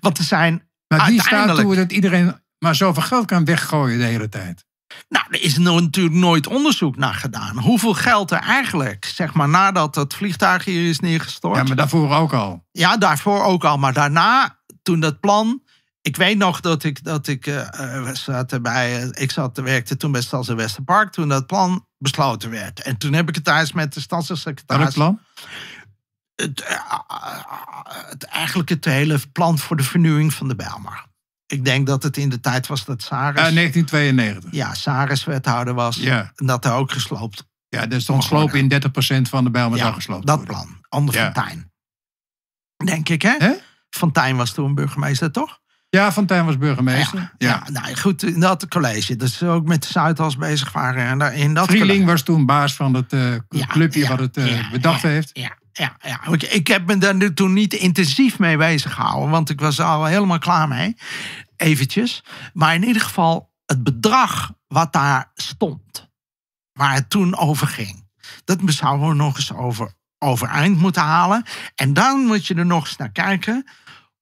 Want er zijn. Maar die staat toe dat iedereen maar zoveel geld kan weggooien de hele tijd. Nou, er is natuurlijk nooit onderzoek naar gedaan. Hoeveel geld er eigenlijk, zeg maar, nadat dat vliegtuig hier is neergestort. Ja, maar daarvoor ook al. Ja, daarvoor ook al. Maar daarna, toen dat plan ik weet nog dat ik, dat ik, eh, eh, zat erbij, eh, ik zat, werkte toen bij Stads- en Westerpark. Toen dat plan besloten werd. En toen heb ik het thuis met de stadssecretaris. Wat het plan? Het, eigenlijk het hele plan voor de vernieuwing van de Bijlmer ik denk dat het in de tijd was dat Saris. 1992. Ja, Saris wethouder was. Ja. En dat er ook gesloopt. Ja, dus er dan gesloopt in 30% van de Bijlmer ja, gesloopt. Dat plan. Ander ja. Fontijn. Denk ik, hè? He? Fontijn was toen burgemeester, toch? Ja, Fontijn was burgemeester. Ja, ja. nou, goed, in dat college. Dat ze ook met de Zuidas bezig waren. En in dat Vrieling was toen baas van het eh, clubje wat het eh, bedacht heeft. Ja, ja, ja ik, ik heb me daar toen niet intensief mee bezig gehouden, want ik was al helemaal klaar mee. Eventjes. Maar in ieder geval het bedrag wat daar stond, waar het toen over ging, dat zouden we nog eens over, overeind moeten halen. En dan moet je er nog eens naar kijken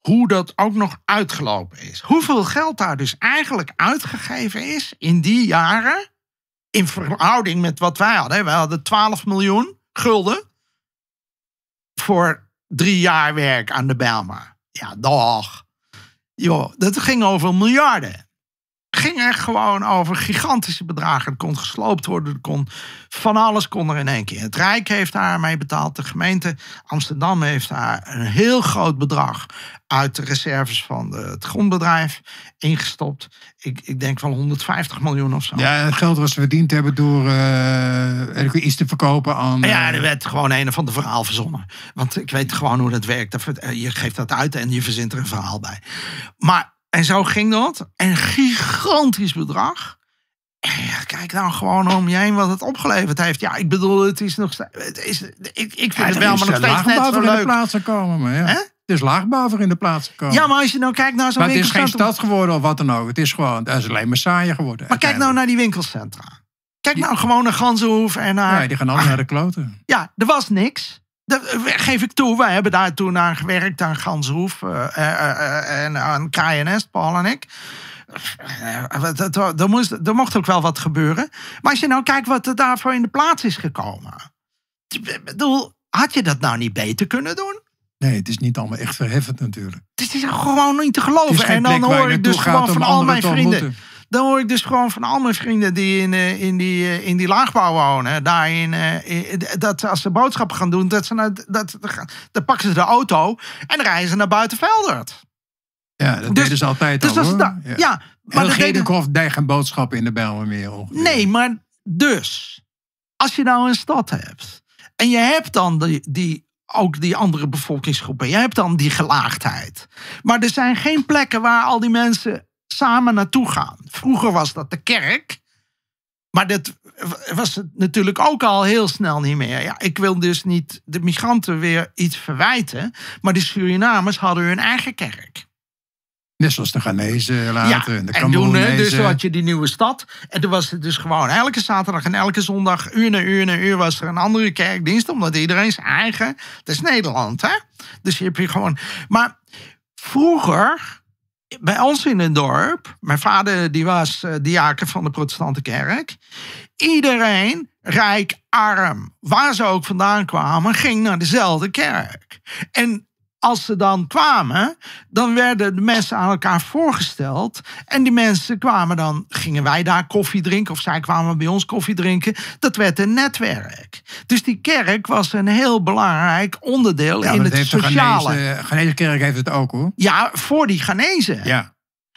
hoe dat ook nog uitgelopen is. Hoeveel geld daar dus eigenlijk uitgegeven is in die jaren, in verhouding met wat wij hadden. Wij hadden 12 miljoen gulden voor drie jaar werk aan de Bijlmer. Ja, dag. dat ging over miljarden ging echt gewoon over gigantische bedragen. Het kon gesloopt worden, kon van alles kon er in één keer. Het Rijk heeft daarmee betaald, de gemeente Amsterdam heeft daar een heel groot bedrag uit de reserves van het grondbedrijf ingestopt. Ik, ik denk wel 150 miljoen of zo. Ja, het geld was verdiend hebben door uh, iets te verkopen aan... Ja, eh, er werd gewoon een van de verhaal verzonnen. Want ik weet gewoon hoe dat werkt. Eh, je geeft dat uit en je verzint er een verhaal bij. Maar en zo ging dat. En gigantisch bedrag. kijk nou gewoon om je heen wat het opgeleverd heeft. Ja, ik bedoel, het is nog steeds... Het is, ik, ik vind het wel, maar nog steeds net zo leuk. in de plaats komen, ja. Het is laagbouwer in de plaats gekomen. Ja, maar als je nou kijkt naar zo'n winkelcentrum... het is geen stad geworden of wat dan ook. Het is gewoon, het is alleen maar saaier geworden. Maar kijk nou naar die winkelcentra. Kijk nou gewoon naar Ganzenhoef en naar... die gaan allemaal ah. naar de kloten. Ja, er was niks. Eh, geef ik toe, wij hebben daar toen aan gewerkt, aan Ganshoef eh, eh, en aan KNS, Paul en ik. Er, moest, er mocht ook wel wat gebeuren. Maar als je nou kijkt wat er daarvoor in de plaats is gekomen. Ik bedoel, had je dat nou niet beter kunnen doen? Nee, het is niet allemaal echt verheffend natuurlijk. Het is gewoon niet te geloven. En dan hoor ik dus gewoon van al mijn vrienden. Dan hoor ik dus gewoon van al mijn vrienden die in, eh, in, die, eh, in die laagbouw wonen. Daarin, eh, dat als ze boodschappen gaan doen, dat ze naar, dat, dan pakken ze de auto en rijden ze naar Buitenveldert. Ja, dat dus, ze altijd dus al, ja. ja. maar de deden... die gaan boodschappen in de Bijlmermeer. Nee, maar dus, als je nou een stad hebt en je hebt dan die, die, ook die andere bevolkingsgroepen, je hebt dan die gelaagdheid. Maar er zijn geen plekken waar al die mensen samen naartoe gaan. Vroeger was dat de kerk. Maar dat was het natuurlijk ook al heel snel niet meer. Ja, ik wil dus niet de migranten weer iets verwijten. Maar de Surinamers hadden hun eigen kerk. Net zoals de Ghanese later ja, en de En toen, dus had je die nieuwe stad. En toen was het dus gewoon elke zaterdag en elke zondag... uur na uur na uur was er een andere kerkdienst. Omdat iedereen zijn eigen... Het is Nederland, hè? Dus je hebt hier gewoon... Maar vroeger bij ons in het dorp, mijn vader die was eh, diaken van de protestante kerk. Iedereen, rijk, arm, waar ze ook vandaan kwamen, ging naar dezelfde kerk. En als ze dan kwamen, dan werden de mensen aan elkaar voorgesteld. En die mensen kwamen dan, gingen wij daar koffie drinken of zij kwamen bij ons koffie drinken. Dat werd een netwerk. Dus die kerk was een heel belangrijk onderdeel in het heeft De Ghanese, kerk heeft het ook hoor. Ja, voor die genezen. Ja.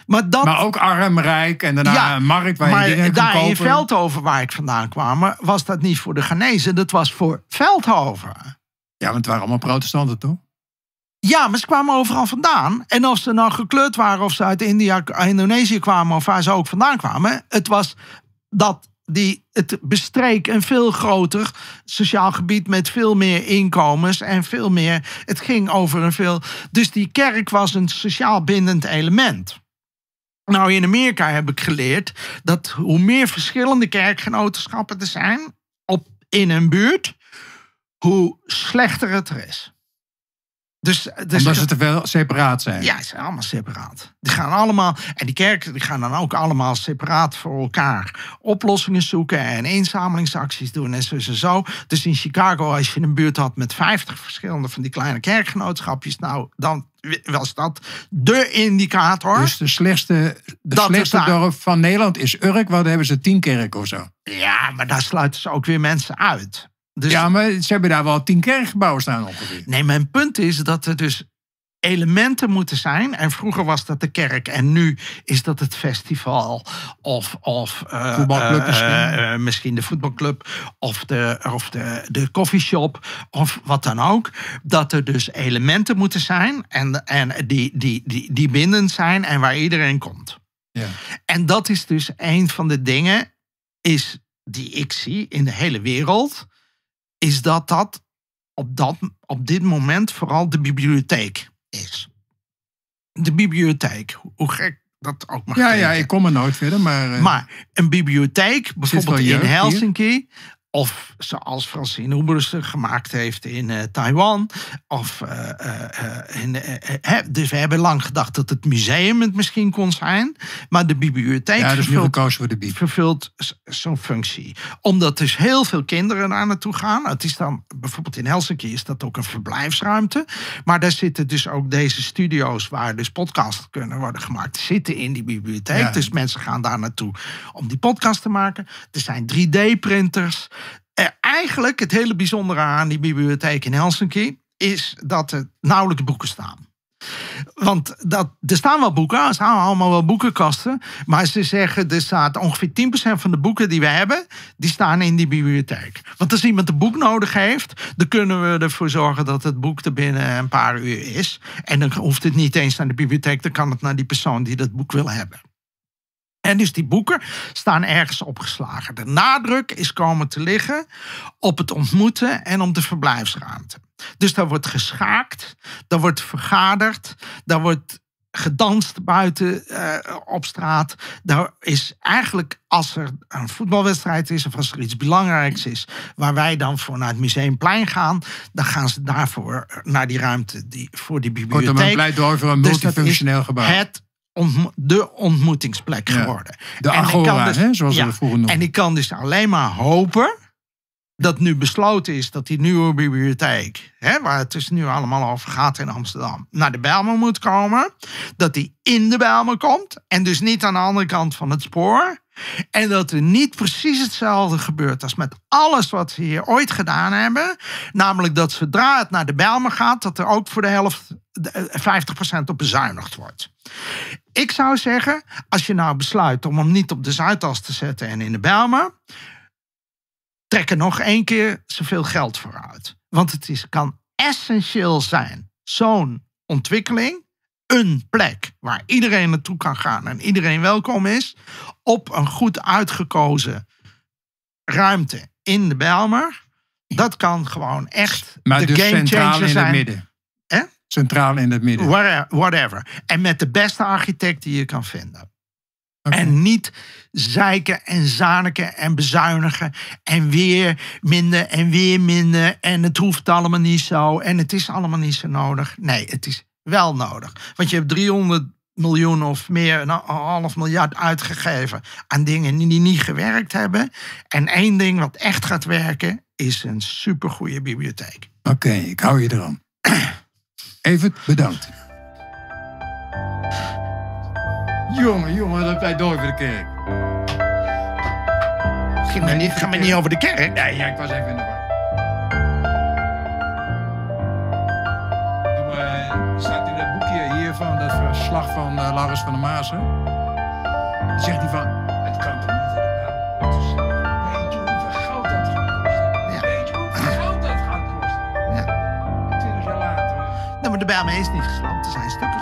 Maar, dat, maar ook arm, rijk en daarna markt waar maar daar kopen. in Veldhoven waar ik vandaan kwam, was dat niet voor de genezen. Dat was voor Veldhoven. Ja, want het waren allemaal protestanten toch? Ja, maar ze kwamen overal vandaan. En of ze nou gekleurd waren, of ze uit India, Indonesië kwamen, of waar ze ook vandaan kwamen. Het was dat die, het bestreek een veel groter sociaal gebied met veel meer inkomens en veel meer. Het ging over een veel. Dus die kerk was een sociaal bindend element. Nou, in Amerika heb ik geleerd dat hoe meer verschillende kerkgenootschappen er zijn op, in een buurt, hoe slechter het er is. Dus, eh, dus Omdat ze te veel separaat zijn. Ja, ze zijn allemaal separaat. Die gaan allemaal, en die kerken die gaan dan ook allemaal separaat voor elkaar oplossingen zoeken en inzamelingsacties doen en zo zo. Dus in Chicago, als je een buurt had met 50 verschillende van die kleine kerkgenootschapjes, nou dan was dat de indicator. Dus de slechtste, de slechtste dorp van Nederland is Urk, waar daar hebben ze tien kerken of zo. Ja, maar daar sluiten ze ook weer mensen uit. Dus- ja, maar ze hebben daar wel tien kerkgebouwen staan ongeveer. Nee, mijn punt is dat er dus elementen moeten zijn. En vroeger was dat de kerk en nu is dat het festival. Of, of eh, voetbalclub eh, eh, misschien. de voetbalclub of, de, of de, de coffeeshop of wat dan ook. Dat er dus elementen moeten zijn en, en die, die, die, die bindend zijn en waar iedereen komt. Ja. En dat is dus een van de dingen is die ik zie in de hele wereld is dat dat op, dat op dit moment vooral de bibliotheek is. De bibliotheek, hoe gek dat ook mag Ja, ja ik kom er nooit verder, maar... Eh, maar een bibliotheek, bijvoorbeeld in Helsinki... Of zoals Francine Hoebers gemaakt heeft in eh, Taiwan. Of, eh, eh, in, dus we hebben lang gedacht dat het museum het misschien kon zijn. Maar de bibliotheek dus vervult, voor de zo'n functie. Omdat dus heel veel kinderen daar naartoe gaan. Het is dan bijvoorbeeld in Helsinki is dat ook een verblijfsruimte. Maar daar zitten dus ook deze studio's waar dus podcasts kunnen worden gemaakt. Zitten in die bibliotheek. Dus mensen gaan daar naartoe om die podcast te maken. Er zijn 3D-printers eigenlijk het hele bijzondere aan die bibliotheek in Helsinki is dat er nauwelijks boeken staan. Want dat, er staan wel boeken, er staan allemaal wel boekenkasten. Maar ze zeggen, er staat ongeveer 10% van de boeken die we hebben, die staan in die bibliotheek. Want als iemand een boek nodig heeft, dan kunnen we ervoor zorgen dat het boek er binnen een paar uur is. En dan hoeft het niet eens naar de bibliotheek, dan kan het naar die persoon die dat boek wil hebben. En dus die boeken staan ergens opgeslagen. De nadruk is komen te liggen op het ontmoeten en om de verblijfsruimte. Dus daar wordt geschaakt, daar wordt vergaderd, daar wordt gedanst buiten eh, op straat. Daar is eigenlijk, als er een voetbalwedstrijd is of als er iets belangrijks is, waar wij dan voor naar het museumplein gaan, dan gaan ze daarvoor eh, naar die ruimte die, voor die bibliotheek. Kortom, een pleidooi voor een dus multifunctioneel gebouw. Het ontmo de ontmoetingsplek geworden. De en agora, dus hè, zoals we vroeger noemden. En ik kan dus alleen maar hopen dat nu besloten is dat die nieuwe bibliotheek, hè, waar het dus nu allemaal over gaat in Amsterdam, naar de Bijlmer moet komen. Dat die in de Bijlmer komt en dus niet aan de andere kant van het spoor. En dat er niet precies hetzelfde gebeurt als met alles wat ze hier ooit gedaan hebben. Namelijk dat zodra het naar de Bijlmer gaat, dat er ook voor de helft 50% eh, op bezuinigd wordt. Ik zou zeggen, als je nou besluit om hem niet op de Zuidas te zetten en in de Bijlmer, trek er nog één keer zoveel geld voor uit. Want het is, kan essentieel zijn, zo'n ontwikkeling, een plek waar iedereen naartoe kan gaan en iedereen welkom is, op een goed uitgekozen ruimte in de Bijlmer. Dat kan gewoon echt de dus game changer zijn. in het midden. Centraal in het midden. Whatever, whatever. En met de beste architect die je kan vinden. En niet zeiken en zaniken en bezuinigen. En weer minder en weer minder. En het hoeft allemaal niet zo. En het is allemaal niet zo nodig. Nee, het is wel nodig. Want je hebt 300 miljoen of meer, nou, een half miljard uitgegeven aan dingen die niet gewerkt hebben. En één ding wat echt gaat werken, is een supergoeie bibliotheek. Oké, ik hou je eraan. *clears throat* Even bedankt. Jongen, jongen, dat heb jij voor de kerk? Het ging me niet over de kerk. Nee, ik was even in de bak. Er eh, staat in dat boekje hier van de verslag van eh, Lars van der Maazen. Zegt hij van: Het kan toch niet in de bijbel? Weet je hoeveel geld dat gaat kosten? Weet je hoeveel geld dat gaat kosten? Natuurlijk zo laat. De bijbel is niet geslampd. zijn stukjes.